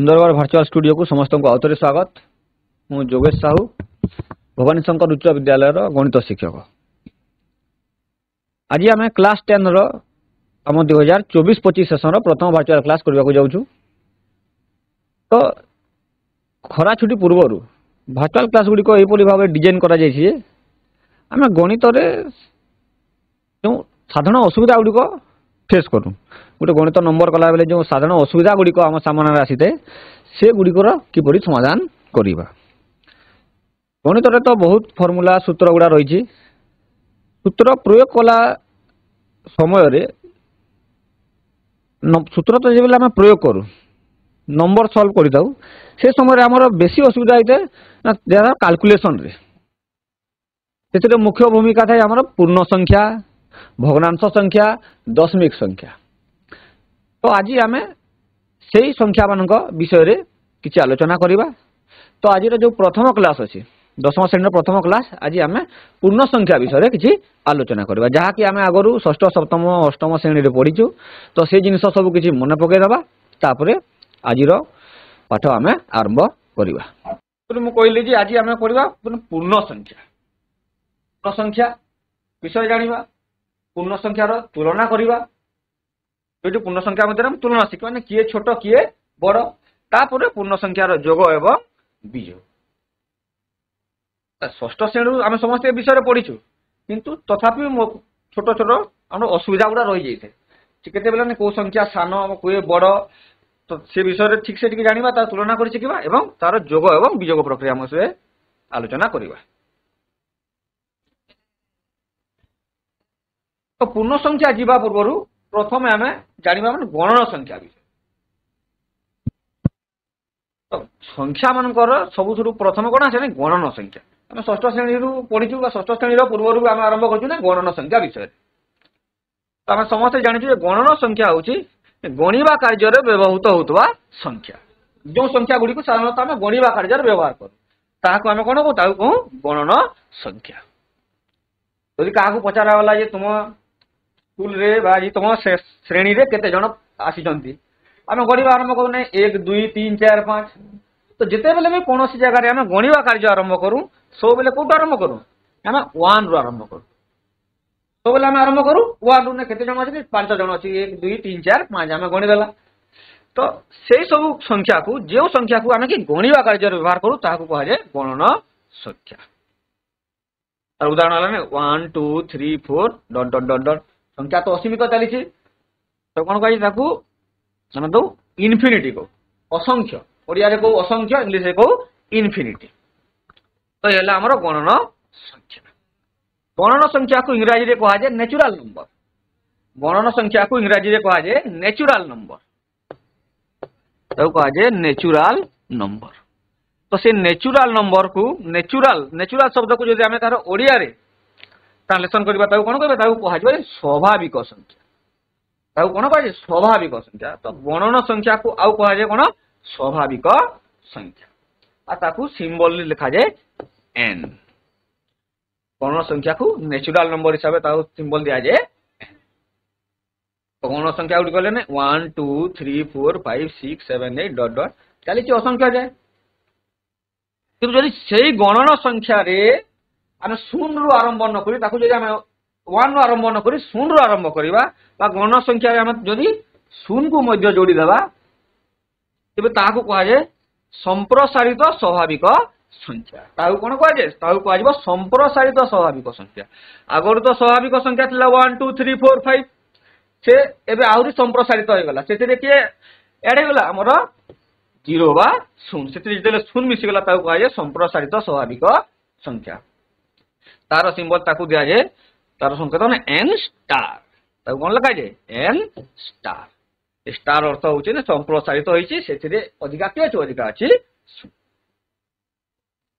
Sundargarh virtual ଷ୍ଟୁଡ଼ିଓକୁ ସମସ୍ତଙ୍କୁ ଆଉଥରେ ସ୍ୱାଗତ ମୁଁ ଯୋଗେଶ ସାହୁ ଭବାନୀ ଶଙ୍କର ଉଚ୍ଚ ବିଦ୍ୟାଳୟର ଗଣିତ ଶିକ୍ଷକ ଆଜି ଆମେ କ୍ଲାସ୍ ଟେନ୍ର ଆମ ଦୁଇ ହଜାର ଚବିଶ ପଚିଶ ସେସନ୍ର ପ୍ରଥମ ଭର୍ଚୁଆଲ୍ କ୍ଲାସ୍ କରିବାକୁ ଯାଉଛୁ ତ ଖରା ଛୁଟି ପୂର୍ବରୁ ଭର୍ଚୁଆଲ୍ କ୍ଲାସ୍ ଗୁଡ଼ିକ ଏହିପରି ଭାବେ ଡିଜାଇନ୍ କରାଯାଇଛି ଯେ ଆମେ ଗଣିତରେ ଯେଉଁ ସାଧାରଣ ଅସୁବିଧା ଗୁଡ଼ିକ ଫେସ୍ କରୁ ଗୋଟେ ଗଣିତ ନମ୍ବର କଲାବେଳେ ଯେଉଁ ସାଧାରଣ ଅସୁବିଧା ଗୁଡ଼ିକ ଆମ ସାମ୍ନାରେ ଆସିଥାଏ ସେଗୁଡ଼ିକର କିପରି ସମାଧାନ କରିବା ଗଣିତରେ ତ ବହୁତ ଫର୍ମୁଲା ସୂତ୍ର ଗୁଡ଼ା ରହିଛି ସୂତ୍ର ପ୍ରୟୋଗ କଲା ସମୟରେ ସୂତ୍ର ତ ଯେବେଳେ ଆମେ ପ୍ରୟୋଗ କରୁ ନମ୍ବର ସଲ୍ଭ କରିଥାଉ ସେ ସମୟରେ ଆମର ବେଶୀ ଅସୁବିଧା ହେଇଥାଏ ନା ଯାହାର କାଲକୁଲେସନ୍ରେ ସେଥିରେ ମୁଖ୍ୟ ଭୂମିକା ଥାଏ ଆମର ପୂର୍ଣ୍ଣ ସଂଖ୍ୟା ଭଗ୍ନାଂଶ ସଂଖ୍ୟା ଦଶମିକ ସଂଖ୍ୟା ତ ଆଜି ଆମେ ସେଇ ସଂଖ୍ୟାମାନଙ୍କ ବିଷୟରେ କିଛି ଆଲୋଚନା କରିବା ତ ଆଜିର ଯେଉଁ ପ୍ରଥମ କ୍ଲାସ୍ ଅଛି ଦଶମ ଶ୍ରେଣୀର ପ୍ରଥମ କ୍ଲାସ୍ ଆଜି ଆମେ ପୂର୍ଣ୍ଣ ସଂଖ୍ୟା ବିଷୟରେ କିଛି ଆଲୋଚନା କରିବା ଯାହାକି ଆମେ ଆଗରୁ ଷଷ୍ଠ ସପ୍ତମ ଅଷ୍ଟମ ଶ୍ରେଣୀରେ ପଢ଼ିଛୁ ତ ସେଇ ଜିନିଷ ସବୁ କିଛି ମନେ ପକାଇଦେବା ତାପରେ ଆଜିର ପାଠ ଆମେ ଆରମ୍ଭ କରିବା ମୁଁ କହିଲି ଯେ ଆଜି ଆମେ କରିବା ପୂର୍ଣ୍ଣ ସଂଖ୍ୟା ପୂର୍ଣ୍ଣ ସଂଖ୍ୟା ବିଷୟ ଜାଣିବା ପୂର୍ଣ୍ଣ ସଂଖ୍ୟାର ତୁଳନା କରିବା দুইটি পূর্ণসংখ্যা মধ্যে তুলনা শিখবা মানে না কিয়ে ছোট কিয়ে বড় তাপরে পূর্ণসংখ্যার যোগ এবং বিযোগ ষষ্ঠ শ্রেণী আমি সমস্ত এ বিষয়ে পড়িছু কিন্তু তথাপি ছোট ছোট আমার অসুবিধা গুড়া রয়ে যাই কেতবে কেউ সংখ্যা সান কুয়ে বড় তো সে বিষয়ে ঠিকসে টিকে জাঁয়া তার তুলনা করে শিখবা এবং তার যোগ এবং বিযোগ প্রক্রিয়া আমার সে আলোচনা করা পূর্ণ সংখ্যা যা পূর্বর ପ୍ରଥମେ ଆମେ ଜାଣିବା ମାନେ ଗଣନା ସଂଖ୍ୟା ବିଷୟରେ ସଂଖ୍ୟା ମାନଙ୍କର ସବୁଠାରୁ ପ୍ରଥମ କ'ଣ ସେ ଗଣନ ସଂଖ୍ୟା ଆମେ ଷଷ୍ଠ ଶ୍ରେଣୀରୁ ପଢ଼ିଛୁ ବା ଷଷ୍ଠ ଶ୍ରେଣୀର ପୂର୍ବରୁ ଆମେ ଆରମ୍ଭ କରିଛୁ ନା ଗଣନ ସଂଖ୍ୟା ବିଷୟରେ ଆମେ ସମସ୍ତେ ଜାଣିଛୁ ଯେ ଗଣନ ସଂଖ୍ୟା ହଉଛି ଗଣିବା କାର୍ଯ୍ୟରେ ବ୍ୟବହୃତ ହେଉଥିବା ସଂଖ୍ୟା ଯେଉଁ ସଂଖ୍ୟା ଗୁଡ଼ିକୁ ସାଧାରଣତଃ ଆମେ ଗଣିବା କାର୍ଯ୍ୟରେ ବ୍ୟବହାର କରୁ ତାହାକୁ ଆମେ କ'ଣ କହୁ ତାହାକୁ କହୁ ଗଣନ ସଂଖ୍ୟା ଯଦି କାହାକୁ ପଚରା ଗଲା ଯେ ତୁମ ସ୍କୁଲରେ ବା ଆଜି ତୁମ ଶ୍ରେଣୀରେ କେତେ ଜଣ ଆସିଛନ୍ତି ଆମେ ଗଣିବା ଆରମ୍ଭ କରୁନେ ଏକ ଦୁଇ ତିନି ଚାରି ପାଞ୍ଚ ତ ଯେତେବେଳେ ବି କୌଣସି ଜାଗାରେ ଆମେ ଗଣିବା କାର୍ଯ୍ୟ ଆରମ୍ଭ କରୁ ସବୁବେଳେ କୋଉଠୁ ଆରମ୍ଭ କରୁ ଆମେ ୱାନ୍ରୁ ଆରମ୍ଭ କରୁ ସବୁବେଳେ ଆମେ ଆରମ୍ଭ କରୁ ୱାନ୍ରୁ ନା କେତେ ଜଣ ଅଛନ୍ତି ପାଞ୍ଚ ଜଣ ଅଛି ଏକ ଦୁଇ ତିନି ଚାରି ପାଞ୍ଚ ଆମେ ଗଣିଦେଲା ତ ସେଇ ସବୁ ସଂଖ୍ୟାକୁ ଯେଉଁ ସଂଖ୍ୟାକୁ ଆମେ କି ଗଣିବା କାର୍ଯ୍ୟରେ ବ୍ୟବହାର କରୁ ତାହାକୁ କୁହାଯାଏ ଗଣନ ସଂଖ୍ୟା ତାର ଉଦାହରଣ ହେଲା one two three four dot dot dot dot সংখ্যা তো অসীমিত চালিছি তো কোণ কুহি তাকে ଆମେ ଦେଉ ଇନଫିନିଟି କହୁ ଅସଂଖ୍ୟ ଓଡ଼ିଆରେ କହୁ ଅସଂଖ୍ୟ ଇଂଲିଶରେ କହୁ ଇନଫିନିଟି ତ ଏ ହେଲା ଆମର ଗଣନ ସଂଖ୍ୟା ଗଣନ ସଂଖ୍ୟାକୁ ଇଂରାଜୀରେ କୁହାଯାଏ ନ୍ୟାଚୁରାଲ ନମ୍ବର ଗଣନ ସଂଖ୍ୟାକୁ ଇଂରାଜୀରେ କୁହାଯାଏ ନ୍ୟାଚୁରାଲ ନମ୍ବର ତାକୁ କୁହାଯାଏ ନ୍ୟାଚୁରାଲ ନମ୍ବର ତ ସେ ନ୍ୟାଚୁରାଲ ନମ୍ବରକୁ ନ୍ୟାଚୁରାଲ ନ୍ୟାଚୁରାଲ ଶବ୍ଦକୁ ଯଦି ଆମେ ତାର ଓଡ଼ିଆରେ ଟ୍ରାନ୍ସଲେସନ କରିବା ତାକୁ କ'ଣ କହିବା ତାକୁ କୁହାଯିବ ସ୍ୱାଭାବିକ ସଂଖ୍ୟା ତାକୁ କ'ଣ କୁହାଯାଏ ସ୍ୱାଭାବିକ ସଂଖ୍ୟା ତ ଗଣନ ସଂଖ୍ୟାକୁ ଆଉ କୁହାଯାଏ କ'ଣ ସ୍ୱାଭାବିକ ସଂଖ୍ୟା ଆଉ ତାକୁ ସିମ୍ବଲରେ ଲେଖାଯାଏ ଏନ୍ ଗଣନ ସଂଖ୍ୟାକୁ ନ୍ୟାଚୁରାଲ ନମ୍ବର ହିସାବରେ ତାକୁ ସିମ୍ବଲ ଦିଆଯାଏ গণ সংখ্যা গুলি কলে না one two three four five six seven eight dot dot চালিছি অসংখ্য যায় কিন্তু যদি সেই গণন সংখ্যারে ଆମେ ଶୂନରୁ ଆରମ୍ଭ ନ କରି ତାକୁ ଯଦି ଆମେ ୱାନ୍ ରୁ ଆରମ୍ଭ ନ କରି ଶୂନରୁ ଆରମ୍ଭ କରିବା ବା ଗଣ ସଂଖ୍ୟାରେ ଆମେ ଯଦି ଶୂନକୁ ମଧ୍ୟ ଯୋଡ଼ିଦେବା ତେବେ ତାହାକୁ କୁହାଯାଏ ସମ୍ପ୍ରସାରିତ ସ୍ୱାଭାବିକ ସଂଖ୍ୟା ତାହାକୁ କ'ଣ କୁହାଯାଏ ତାହାକୁ କୁହାଯିବ ସମ୍ପ୍ରସାରିତ ସ୍ୱାଭାବିକ ସଂଖ୍ୟା ଆଗରୁ ତ ସ୍ୱାଭାବିକ ସଂଖ୍ୟା ଥିଲା one two three four five ସେ ଏବେ ଆହୁରି ସମ୍ପ୍ରସାରିତ ହେଇଗଲା ସେଥିରେ କିଏ ଏଡ୍ ହେଇଗଲା ଆମର ଜିରୋ ବା ଶୂନ ସେଥିରେ ଯେତେବେଳେ ଶୂନ ମିଶିଗଲା ତାକୁ କୁହାଯାଏ ସମ୍ପ୍ରସାରିତ ସ୍ୱାଭାବିକ ସଂଖ୍ୟା ତାର ସିମ୍ବଲ ତାକୁ ଦିଆଯାଏ ତାର ସଂକେତ ମାନେ ଏନ୍ ଷ୍ଟାର ତାକୁ କ'ଣ ଲେଖାଯାଏ ଏନ୍ ଷ୍ଟାର ଷ୍ଟାର ଅର୍ଥ ହେଉଛି ନା ସମ୍ପ୍ରସାରିତ ହୋଇଛି ସେଥିରେ ଅଧିକା କିଏ ଅଛି ଅଧିକା ଅଛି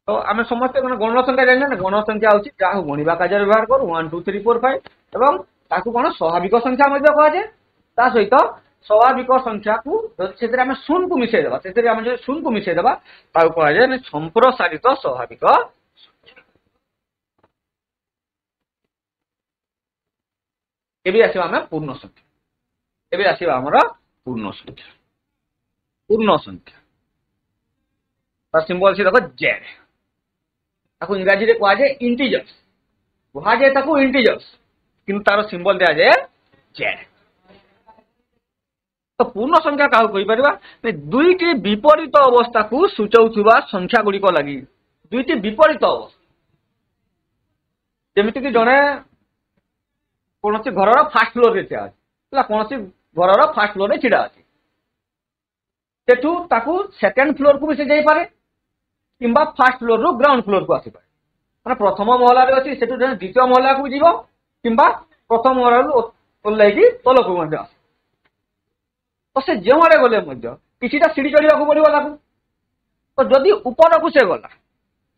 ତ ଆମେ ସମସ୍ତେ ମାନେ ଗଣ ସଂଖ୍ୟା ଜାଣିଲେ ନା ଗଣ ସଂଖ୍ୟା ହେଉଛି ଯାହାକୁ ଗଣିବା କାର୍ଯ୍ୟରେ ବ୍ୟବହାର କରୁ one two three four five ଏବଂ ତାକୁ କ'ଣ ସ୍ୱାଭାବିକ ସଂଖ୍ୟା ମଧ୍ୟ କୁହାଯାଏ ତା ସହିତ ସ୍ୱାଭାବିକ ସଂଖ୍ୟାକୁ ଯଦି ସେଥିରେ ଆମେ ଶୂନକୁ ମିଶାଇ ଦେବା ସେଥିରେ ଆମେ ଯଦି ଶୂନକୁ ମିଶାଇ ଦେବା ତାକୁ କୁହାଯାଏ ସମ୍ପ୍ରସାରିତ ସ୍ୱାଭାବିକ এবে আসিবা আমরা পূর্ণ সংখ্যা এবে আসিবা আমরা পূর্ণ সংখ্যা পূর্ণ সংখ্যা তার সিম্বল আছে দেখো জেড তাকে ইংরাজিতে ইন্টিজার্স কোয়া যায় তাকে ইন্টিজার্স কিন্তু তার সিম্বল দেওয়া যায় জেড তো পূর্ণ সংখ্যা কাহু কইপারিবা দুইটি বিপরীত অবস্থাকু সূচাউথিবা সংখ্যাগুড়িক লাগি দুইটি বিপরীত অবস্থা যেমিতিকি জনে କୌଣସି ଘରର ଫାଷ୍ଟ ଫ୍ଲୋରରେ ଠିଆ ଅଛି ହେଲା କୌଣସି ଘରର ଫାଷ୍ଟ ଫ୍ଲୋରରେ ଛିଡ଼ା ଅଛି ସେଠୁ ତାକୁ ସେକେଣ୍ଡ ଫ୍ଲୋରକୁ ବି ସେ ଯାଇପାରେ କିମ୍ବା ଫାଷ୍ଟ ଫ୍ଲୋରରୁ ଗ୍ରାଉଣ୍ଡ ଫ୍ଲୋରକୁ ଆସିପାରେ ମାନେ ପ୍ରଥମ ମହଲାରେ ଅଛି ସେଠୁ ଜଣେ ଦ୍ୱିତୀୟ ମହଲାକୁ ଯିବ କିମ୍ବା ପ୍ରଥମ ମହଲାରୁ ଓହ୍ଲାଇକି ତଳକୁ ମଧ୍ୟ ଆସେ ତ ସେ ଯେଉଁଆଡ଼େ ଗଲେ ମଧ୍ୟ କିଛିଟା ସିଡ଼ି ଚଢ଼ିବାକୁ ପଡ଼ିବ ତାକୁ ତ ଯଦି ଉପରକୁ ସେ ଗଲା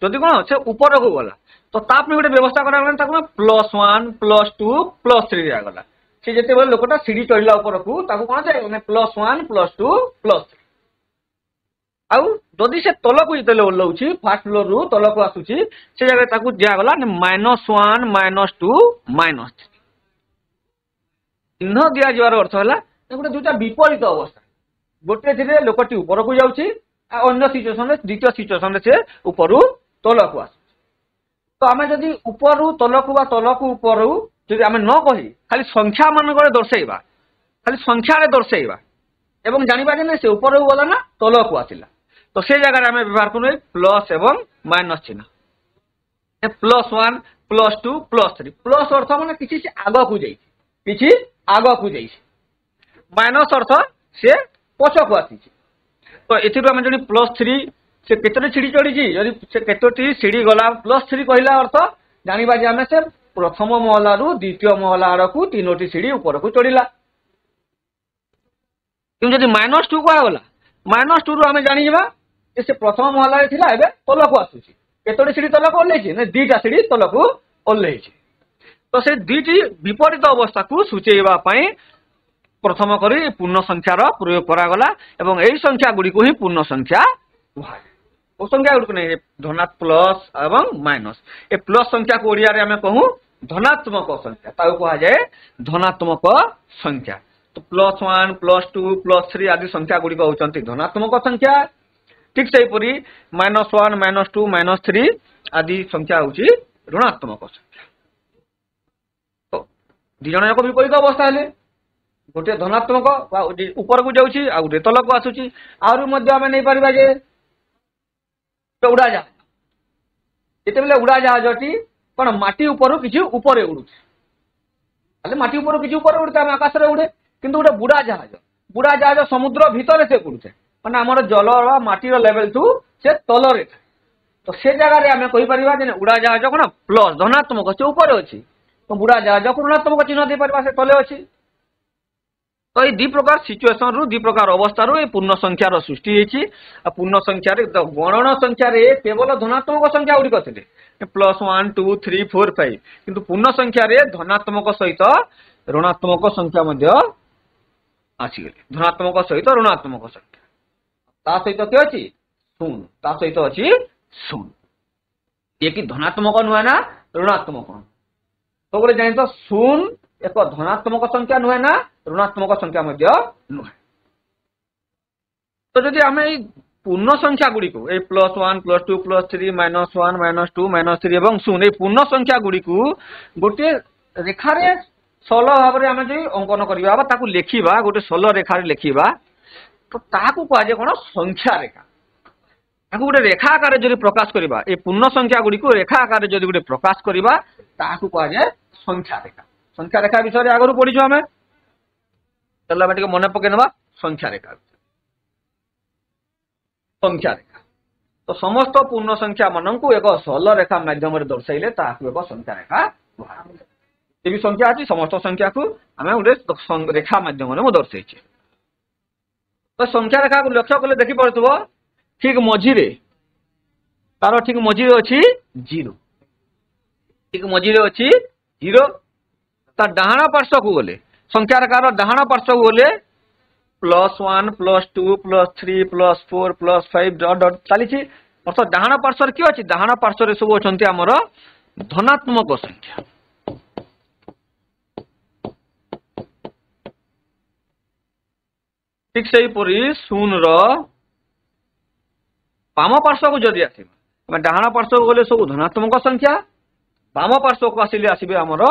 ଯଦି କ'ଣ ସେ ଉପରକୁ ଗଲା ତ ତା ପାଇଁ ଗୋଟେ ବ୍ୟବସ୍ଥା କରାଗଲା ତାକୁ plus one plus two plus three ଦିଆଗଲା ସେ ଯେତେବେଳେ ଲୋକଟା ସିଡ଼ି ଚଢ଼ିଲା ଉପରକୁ ତାକୁ କ'ଣ ଦିଆଗଲା ମାନେ plus one plus two plus three ଆଉ ଯଦି ସେ ତଳକୁ ଯେତେବେଳେ ଓହ୍ଲଉଛି ଫାର୍ଷ୍ଟ ଫ୍ଲୋରରୁ ତଳକୁ ଆସୁଛି ସେ ଜାଗାରେ ତାକୁ ଦିଆଗଲା minus one minus two minus three ଚିହ୍ନ ଦିଆଯିବାର ଅର୍ଥ ହେଲା ଗୋଟେ ଦୁଇଟା ବିପରୀତ ଅବସ୍ଥା ଗୋଟେ ଗୋଟିଏଥିରେ ଲୋକଟି ଉପରକୁ ଯାଉଛି ଆଉ ଅନ୍ୟ ସିଚୁଏସନରେ ଦ୍ୱିତୀୟ ସିଚୁଏସନରେ ସେ ଉପରୁ ତଳକୁ ଆସୁଛି ତ ଆମେ ଯଦି ଉପରୁ ତଳକୁ ବା ତଳକୁ ଉପରୁ ଯଦି ଆମେ ନ କହି ଖାଲି ସଂଖ୍ୟା ମାନଙ୍କରେ ଦର୍ଶେଇବା ଖାଲି ସଂଖ୍ୟାରେ ଦର୍ଶେଇବା ଏବଂ ଜାଣିବା ଯେ ସେ ଉପରକୁ ଗଲା ନା ତଳକୁ ଆସିଲା ତ ସେ ଜାଗାରେ ଆମେ ବ୍ୟବହାର କରୁ ପ୍ଲସ୍ ଏବଂ ମାଇନସ୍ ଚିହ୍ନ plus one plus two plus three plus ଅର୍ଥ ମାନେ କିଛି ସେ ଆଗକୁ ଯାଇଛି କିଛି ଆଗକୁ ଯାଇଛି ମାଇନସ୍ ଅର୍ଥ ସେ ପଛକୁ ଆସିଛି ତ ଏଥିରୁ ଆମେ ଜାଣି ପ୍ଲସ୍ ଥ୍ରୀ সে কেতোটি সিঁড়ি চড়িছি যদি সে কেতোটি সিঁড়ি গলা প্লস থ্রি কহিলা অর্থ জাঁবা যে আমি সে প্রথম মহলারু দ্বিতীয় মহলা আড়কু তিনোটি সিঁড়ি উপরকু চড়িলা কিন্তু যদি মাইনস টু কুহগলা মাইনস টু রু আমি জাঁবা যে সে প্রথম মহলায় লা এবে তলকু আসুছি কেতোটি সিঁড়ি তলকু ওল্লাইছি না দুইটা সিঁড়ি তলকু ওল্লাইছি তো সে দুইটি বিপরীত অবস্থাকু সূচাইবা পাই প্রথম করে পূর্ণ সংখ্যার প্রয়োগ করা গলা এবং এই সংখ্যাগুড়ি হি পূর্ণ সংখ্যা কুহায় সংখ্যা গুড়িক নেই ধনা প্লস এবং মাইনস এ প্লস সংখ্যাকে ওড়িয়ারে আমি কহু ধনাত্মক সংখ্যা তাকে কুহযায়ে ধনাত্মক সংখ্যা তো plus one plus two plus three আদি সংখ্যা গুড়িক হচ্ছে ধনাত্মক সংখ্যা ঠিক সেইপরি minus one minus two minus three আদি সংখ্যা হচ্ছে ঋণাত্মক সংখ্যা দুজন যাক বিপরীত অবস্থা হলে গোটে ধনাত্মক উপরকু যাচ্ছি আগে তলকু আসুচি আহরি আমি নেই পারা যে તો ઉડાજહાજ ଯେତେବେଳେ ଉଡ଼ାଜାହାଜଟି କ'ଣ ମାଟି ଉପରୁ କିଛି ଉପରେ ଉଡ଼ୁଛି ହେଲେ ମାଟି ଉପରୁ କିଛି ଉପରେ ଉଡ଼ୁଛି ଆମେ ଆକାଶରେ ଉଡ଼େ କିନ୍ତୁ ଗୋଟେ ବୁଡ଼ାଜାହାଜ ବୁଡ଼ାଜାହାଜ ସମୁଦ୍ର ଭିତରେ ସେ ଉଡ଼ୁଛେ ମାନେ ଆମର ଜଳ ବା ମାଟିର ଲେଭେଲଠୁ ସେ ତଳରେ ତ ସେ ଜାଗାରେ ଆମେ କହିପାରିବା ଯେ ଉଡ଼ାଜାହାଜ କ'ଣ ପ୍ଲସ୍ ଧନାତ୍ମକ ସେ ଉପରେ ଅଛି ତ ବୁଡ଼ାଜାହାଜ ଋଣାତ୍ମକ ଚିହ୍ନ ଦେଇପାରିବା ସେ ତଳେ ଅଛି ତ ଏଇ ଦୁଇ ପ୍ରକାର ସିଚୁଏସନରୁ ଦୁଇ ପ୍ରକାର ଅବସ୍ଥାରୁ ଏ ପୂର୍ଣ୍ଣ ସଂଖ୍ୟାର ସୃଷ୍ଟି ହେଇଛି ଆଉ ପୂର୍ଣ୍ଣ ସଂଖ୍ୟାରେ ଗଣନ ସଂଖ୍ୟାରେ କେବଳ ଧନାତ୍ମକ ସଂଖ୍ୟା ଗୁଡ଼ିକ ଥିଲେ plus one two three four five କିନ୍ତୁ ପୂର୍ଣ୍ଣ ସଂଖ୍ୟାରେ ଧନାତ୍ମକ ସହିତ ଋଣାତ୍ମକ ସଂଖ୍ୟା ମଧ୍ୟ ଆସିଗଲେ ଧନାତ୍ମକ ସହିତ ଋଣାତ୍ମକ ସଂଖ୍ୟା ତା ସହିତ କେ ଅଛି ଶୂନ ତା ସହିତ ଅଛି ଶୂନ ଇଏ କି ଧନାତ୍ମକ ନୁହେଁ ନା ଋଣାତ୍ମକ ସବୁବେଳେ ଜାଣିଛ ଶୂନ ଏକ ଧନାତ୍ମକ ସଂଖ୍ୟା ନୁହେଁ ନା ଋଣାତ୍ମକ ସଂଖ୍ୟା ମଧ୍ୟ ନୁହେଁ ତ ଯଦି ଆମେ ଏଇ ପୂର୍ଣ୍ଣ ସଂଖ୍ୟା ଗୁଡ଼ିକୁ ଏଇ plus one plus two plus three minus one minus two minus three ଏବଂ ଶୂନ ଏଇ ପୂର୍ଣ୍ଣ ସଂଖ୍ୟା ଗୁଡ଼ିକୁ ଗୋଟିଏ ରେଖାରେ ଷୋଳ ଭାବରେ ଆମେ ଯଦି ଅଙ୍କନ କରିବା ବା ତାକୁ ଲେଖିବା ଗୋଟେ ଷୋଳ ରେଖାରେ ଲେଖିବା ତ ତାହାକୁ କୁହାଯାଏ କ'ଣ ସଂଖ୍ୟା ରେଖା ତାକୁ ଗୋଟେ ରେଖା ଆକାରରେ ଯଦି ପ୍ରକାଶ କରିବା ଏ ପୂର୍ଣ୍ଣ ସଂଖ୍ୟା ଗୁଡ଼ିକୁ ରେଖା ଆକାରରେ ଯଦି ଗୋଟେ ପ୍ରକାଶ କରିବା ତାହାକୁ କୁହାଯାଏ ସଂଖ୍ୟା ରେଖା સંખ્યા રેખા વિષୟରେ આગળ પડીશું અમે એટલા માટે મને પકાઈ ନେବା સંખ્યા રેખા સંખ્યા રેખા તો સમસ્ત પૂર્ણ સંખ્યા મનકુ એક સરળ રેખા માધ્યમરે દર્શાઇલે ତାହାକୁ ଏକ સંખ્યા રેખા କୁହାଯାଏ ଏବି ସଂଖ୍ୟା ଅଛି ସମସ୍ତ ସଂଖ୍ୟାକୁ ଆମେ ଗୋଟେ ରେଖା ମାଧ୍ୟମରେ ମୁଁ ଦର୍ଶାଇଛି ତ ସଂଖ୍ୟା ରେଖାକୁ ଲକ୍ଷ୍ୟ କଲେ ଦେଖିପାରୁଥିବ ଠିକ ମଝିରେ ତାର ଠିକ ମଝିରେ ଅଛି ଜିରୋ ଠିକ ମଝିରେ ଅଛି ଜିରୋ তা ଡାହାଣ ପାର୍ଶ୍ୱକୁ ଗଲେ ସଂଖ୍ୟାରକାର ଡାହାଣ ପାର୍ଶ୍ୱକୁ ଗଲେ plus one plus two plus three plus four plus five dot dot ଚାଲିଛି ଅର୍ଥାତ୍ ଡାହାଣ ପାର୍ଶ୍ୱରେ କିଏ ଅଛି ଡାହାଣ ପାର୍ଶ୍ୱରେ ସବୁ ଅଛନ୍ତି ଆମର ଧନାତ୍ମକ ସଂଖ୍ୟା ଠିକ ସେହିପରି ଶୂନର ବାମ ପାର୍ଶ୍ୱକୁ ଯଦି ଆସିବା ଆମେ ଡାହାଣ ପାର୍ଶ୍ୱକୁ ଗଲେ ସବୁ ଧନାତ୍ମକ ସଂଖ୍ୟା ବାମ ପାର୍ଶ୍ୱକୁ ଆସିଲେ ଆସିବେ ଆମର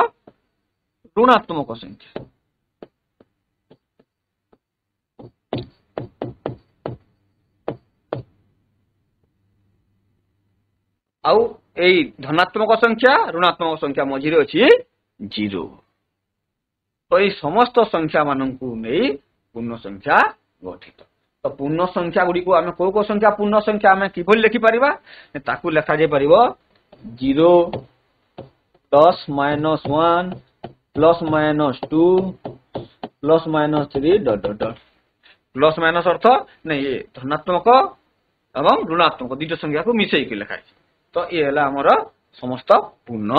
ঋণাত্মক অসংখ্যা ଆଉ ଏଇ ଧନାତ୍ମକ ସଂଖ୍ୟା ଋଣାତ୍ମକ ସଂଖ୍ୟା ମଝିରେ ଅଛି ଜିରୋ ତ ଏଇ ସମସ୍ତ ସଂଖ୍ୟା ମାନଙ୍କୁ ନେଇ ପୂର୍ଣ୍ଣ ସଂଖ୍ୟା ଗଠିତ ତ ପୂର୍ଣ୍ଣ ସଂଖ୍ୟା ଗୁଡିକୁ ଆମେ କୋଉ କୋଉ ସଂଖ୍ୟା ପୂର୍ଣ୍ଣ ସଂଖ୍ୟା ଆମେ କିଭଳି ଲେଖିପାରିବା ତାକୁ ଲେଖାଯାଇପାରିବ zero plus minus one plus minus 2 plus minus 3 dot dot dot plus minus অর্থ না ইয়ে ধনাত্মক এবং ঋণাত্মক দুইটা সংখ্যাকে মিশাইকি লেখা হয়েছে তো ইয়ে হল আমার সমস্ত পূর্ণ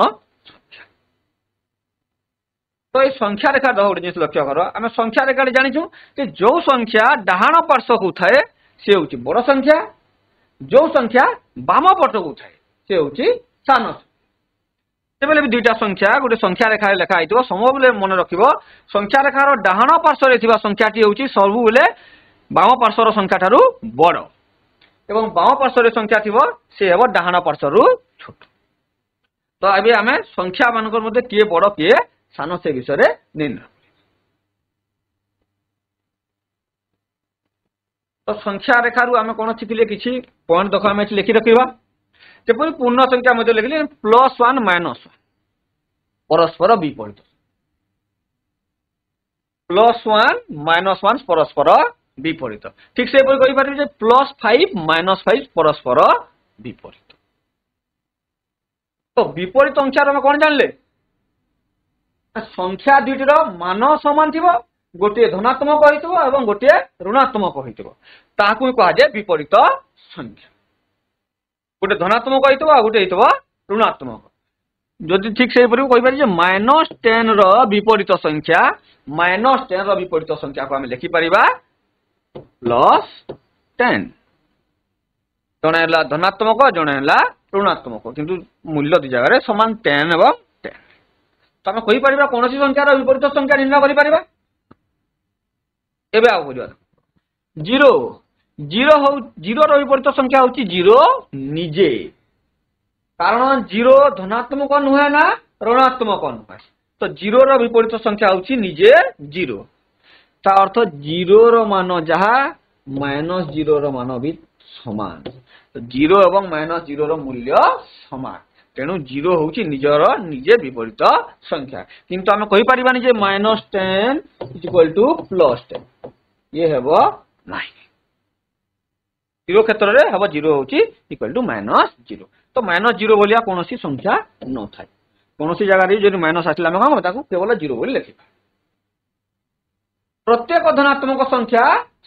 সংখ্যা তো এই সংখ্যা রেখা দেখ গোটে জিনিস লক্ষ্য কর আমি সংখ্যা রেখাটি জাঁচু যে যে সংখ্যা ডাহাণ পার্শ্বকু থাকে সে হচ্ছে বড় সংখ্যা যে সংখ্যা বাম পার্শ্বকু থাকে সে হচ্ছে সান সংখ্যা তেমনি বি দুইটা সংখ্যা গোটে সংখ্যা রেখায় লেখা হয়েছিল সমবেলে মনে রাখব সংখ্যা রেখার ডাহাণ পার্শ্বরে থাকা সংখ্যাটি হচ্ছে সবুলে বাম পার্শ্বর সংখ্যাঠার বড় এবং বাম পার্শ্বরে সংখ্যা থিব সে হব ডাহাণ পার্শ্বর ছোট তো এবে আমি সংখ্যা মানকর মধ্যে কি বড় কি সান সে বিষয়ে নির্ণয় তো সংখ্যা রেখার আমি কোণ শিখিলে কিছু পয়েন্ট দেখ আমি লিখি রাখবা তেপরি পূর্ণ সংখ্যা মধ্যে লিখলি প্লস ওয়ান মাইনস ওয়ান পরস্পর বিপরীত প্লস ওয়ান মাইনস ওয়ান পরস্পর বিপরীত ঠিক সেইপরি কইপারিবি যে প্লস ফাইভ মাইনস ফাইভ পরস্পর বিপরীত তো বিপরীত অংশার আমি কোণ জানলে সংখ্যা দুইটির মান সমান থিব গোটিয়ে ধনাত্মক হইথিব এবং গোটিয়ে ঋণাত্মক হইথিব তাহাকু কুহাযায় বিপরীত সংখ্যা গোটে ধনাত্মক হইতব আর গোটে হইতব ঋণাত্মক যদি ঠিক সেইপরি কইপারি যে মাইনস টেন র বিপরীত সংখ্যা মাইনস টেন র বিপরীত সংখ্যাকে আমি লেখিপারিবা প্লস টেন জনে হল ধনাত্মক জনে হল ঋণাত্মক কিন্তু মূল্য দুই জায়গায় সমান টেন এবং টেন তো আমি কইপারিবা কোনসি সংখ্যার বিপরীত সংখ্যা নির্ণয় করিপারিবা এবে আউ করিবা জিরো ଜିରୋ ହଉ ଜିରୋର ବିପରୀତ ସଂଖ୍ୟା ହଉଛି ଜିରୋ ନିଜେ କାରଣ ଜିରୋ ଧନାତ୍ମକ ନୁହେଁ ନା ଋଣାତ୍ମକ ନୁହେଁ ତ ଜିରୋର ବିପରୀତ ସଂଖ୍ୟା ହଉଛି ନିଜେ ଜିରୋ ତା ଅର୍ଥ ଜିରୋର ମାନ ଯାହା ମାଇନସ୍ ଜିରୋର ମାନ ବି ସମାନ ଜିରୋ ଏବଂ ମାଇନସ୍ ଜିରୋର ମୂଲ୍ୟ ସମାନ ତେଣୁ ଜିରୋ ହଉଛି ନିଜର ନିଜେ ବିପରୀତ ସଂଖ୍ୟା କିନ୍ତୁ ଆମେ କହିପାରିବାନି ଯେ minus ten is equal to plus ten ଇଏ ହେବ ନାହିଁ জিরো ক্ষেত্রে হব জিরো হচ্ছে ইকুয়াল টু মাইনস জিরো তো মাইনস জিরো ভাগ কোণী সংখ্যা নথায় কোণী জায়গায় যদি মাইনস আসলে আমি কম তাকে কেবল জিরো বলে লেখা প্রত্যেক ধনাত্মক সংখ্যা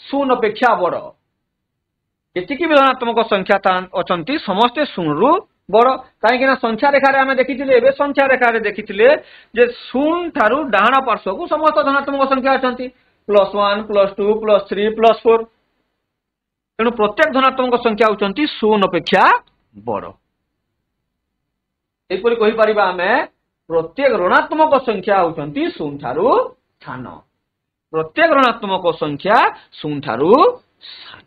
শূন্য অপেক্ষা বড় যেতিকি বি ধনাত্মক সংখ্যা অনেক সমস্তে শূন্যরু বড় কাইকি না সংখ্যা রেখার আমি দেখিলে এবে সংখ্যা রেখার দেখিলে যে শূন্য ঠারু ডাহাণ পার্শ্বকু সমস্ত ধনাত্মক সংখ্যা অনেক plus one plus two plus three plus four ତେଣୁ ପ୍ରତ୍ୟେକ ଧନାତ୍ମକ ସଂଖ୍ୟା ହେଉଛନ୍ତି ଶୂନ ଅପେକ୍ଷା ବଡ଼ ଏପରି କହିପାରିବା ଆମେ ପ୍ରତ୍ୟେକ ଋଣାତ୍ମକ ସଂଖ୍ୟା ହେଉଛନ୍ତି ଶୂନ ଠାରୁ ସାନ ପ୍ରତ୍ୟେକ ଋଣାତ୍ମକ ସଂଖ୍ୟା ଶୂନ ଠାରୁ ସାନ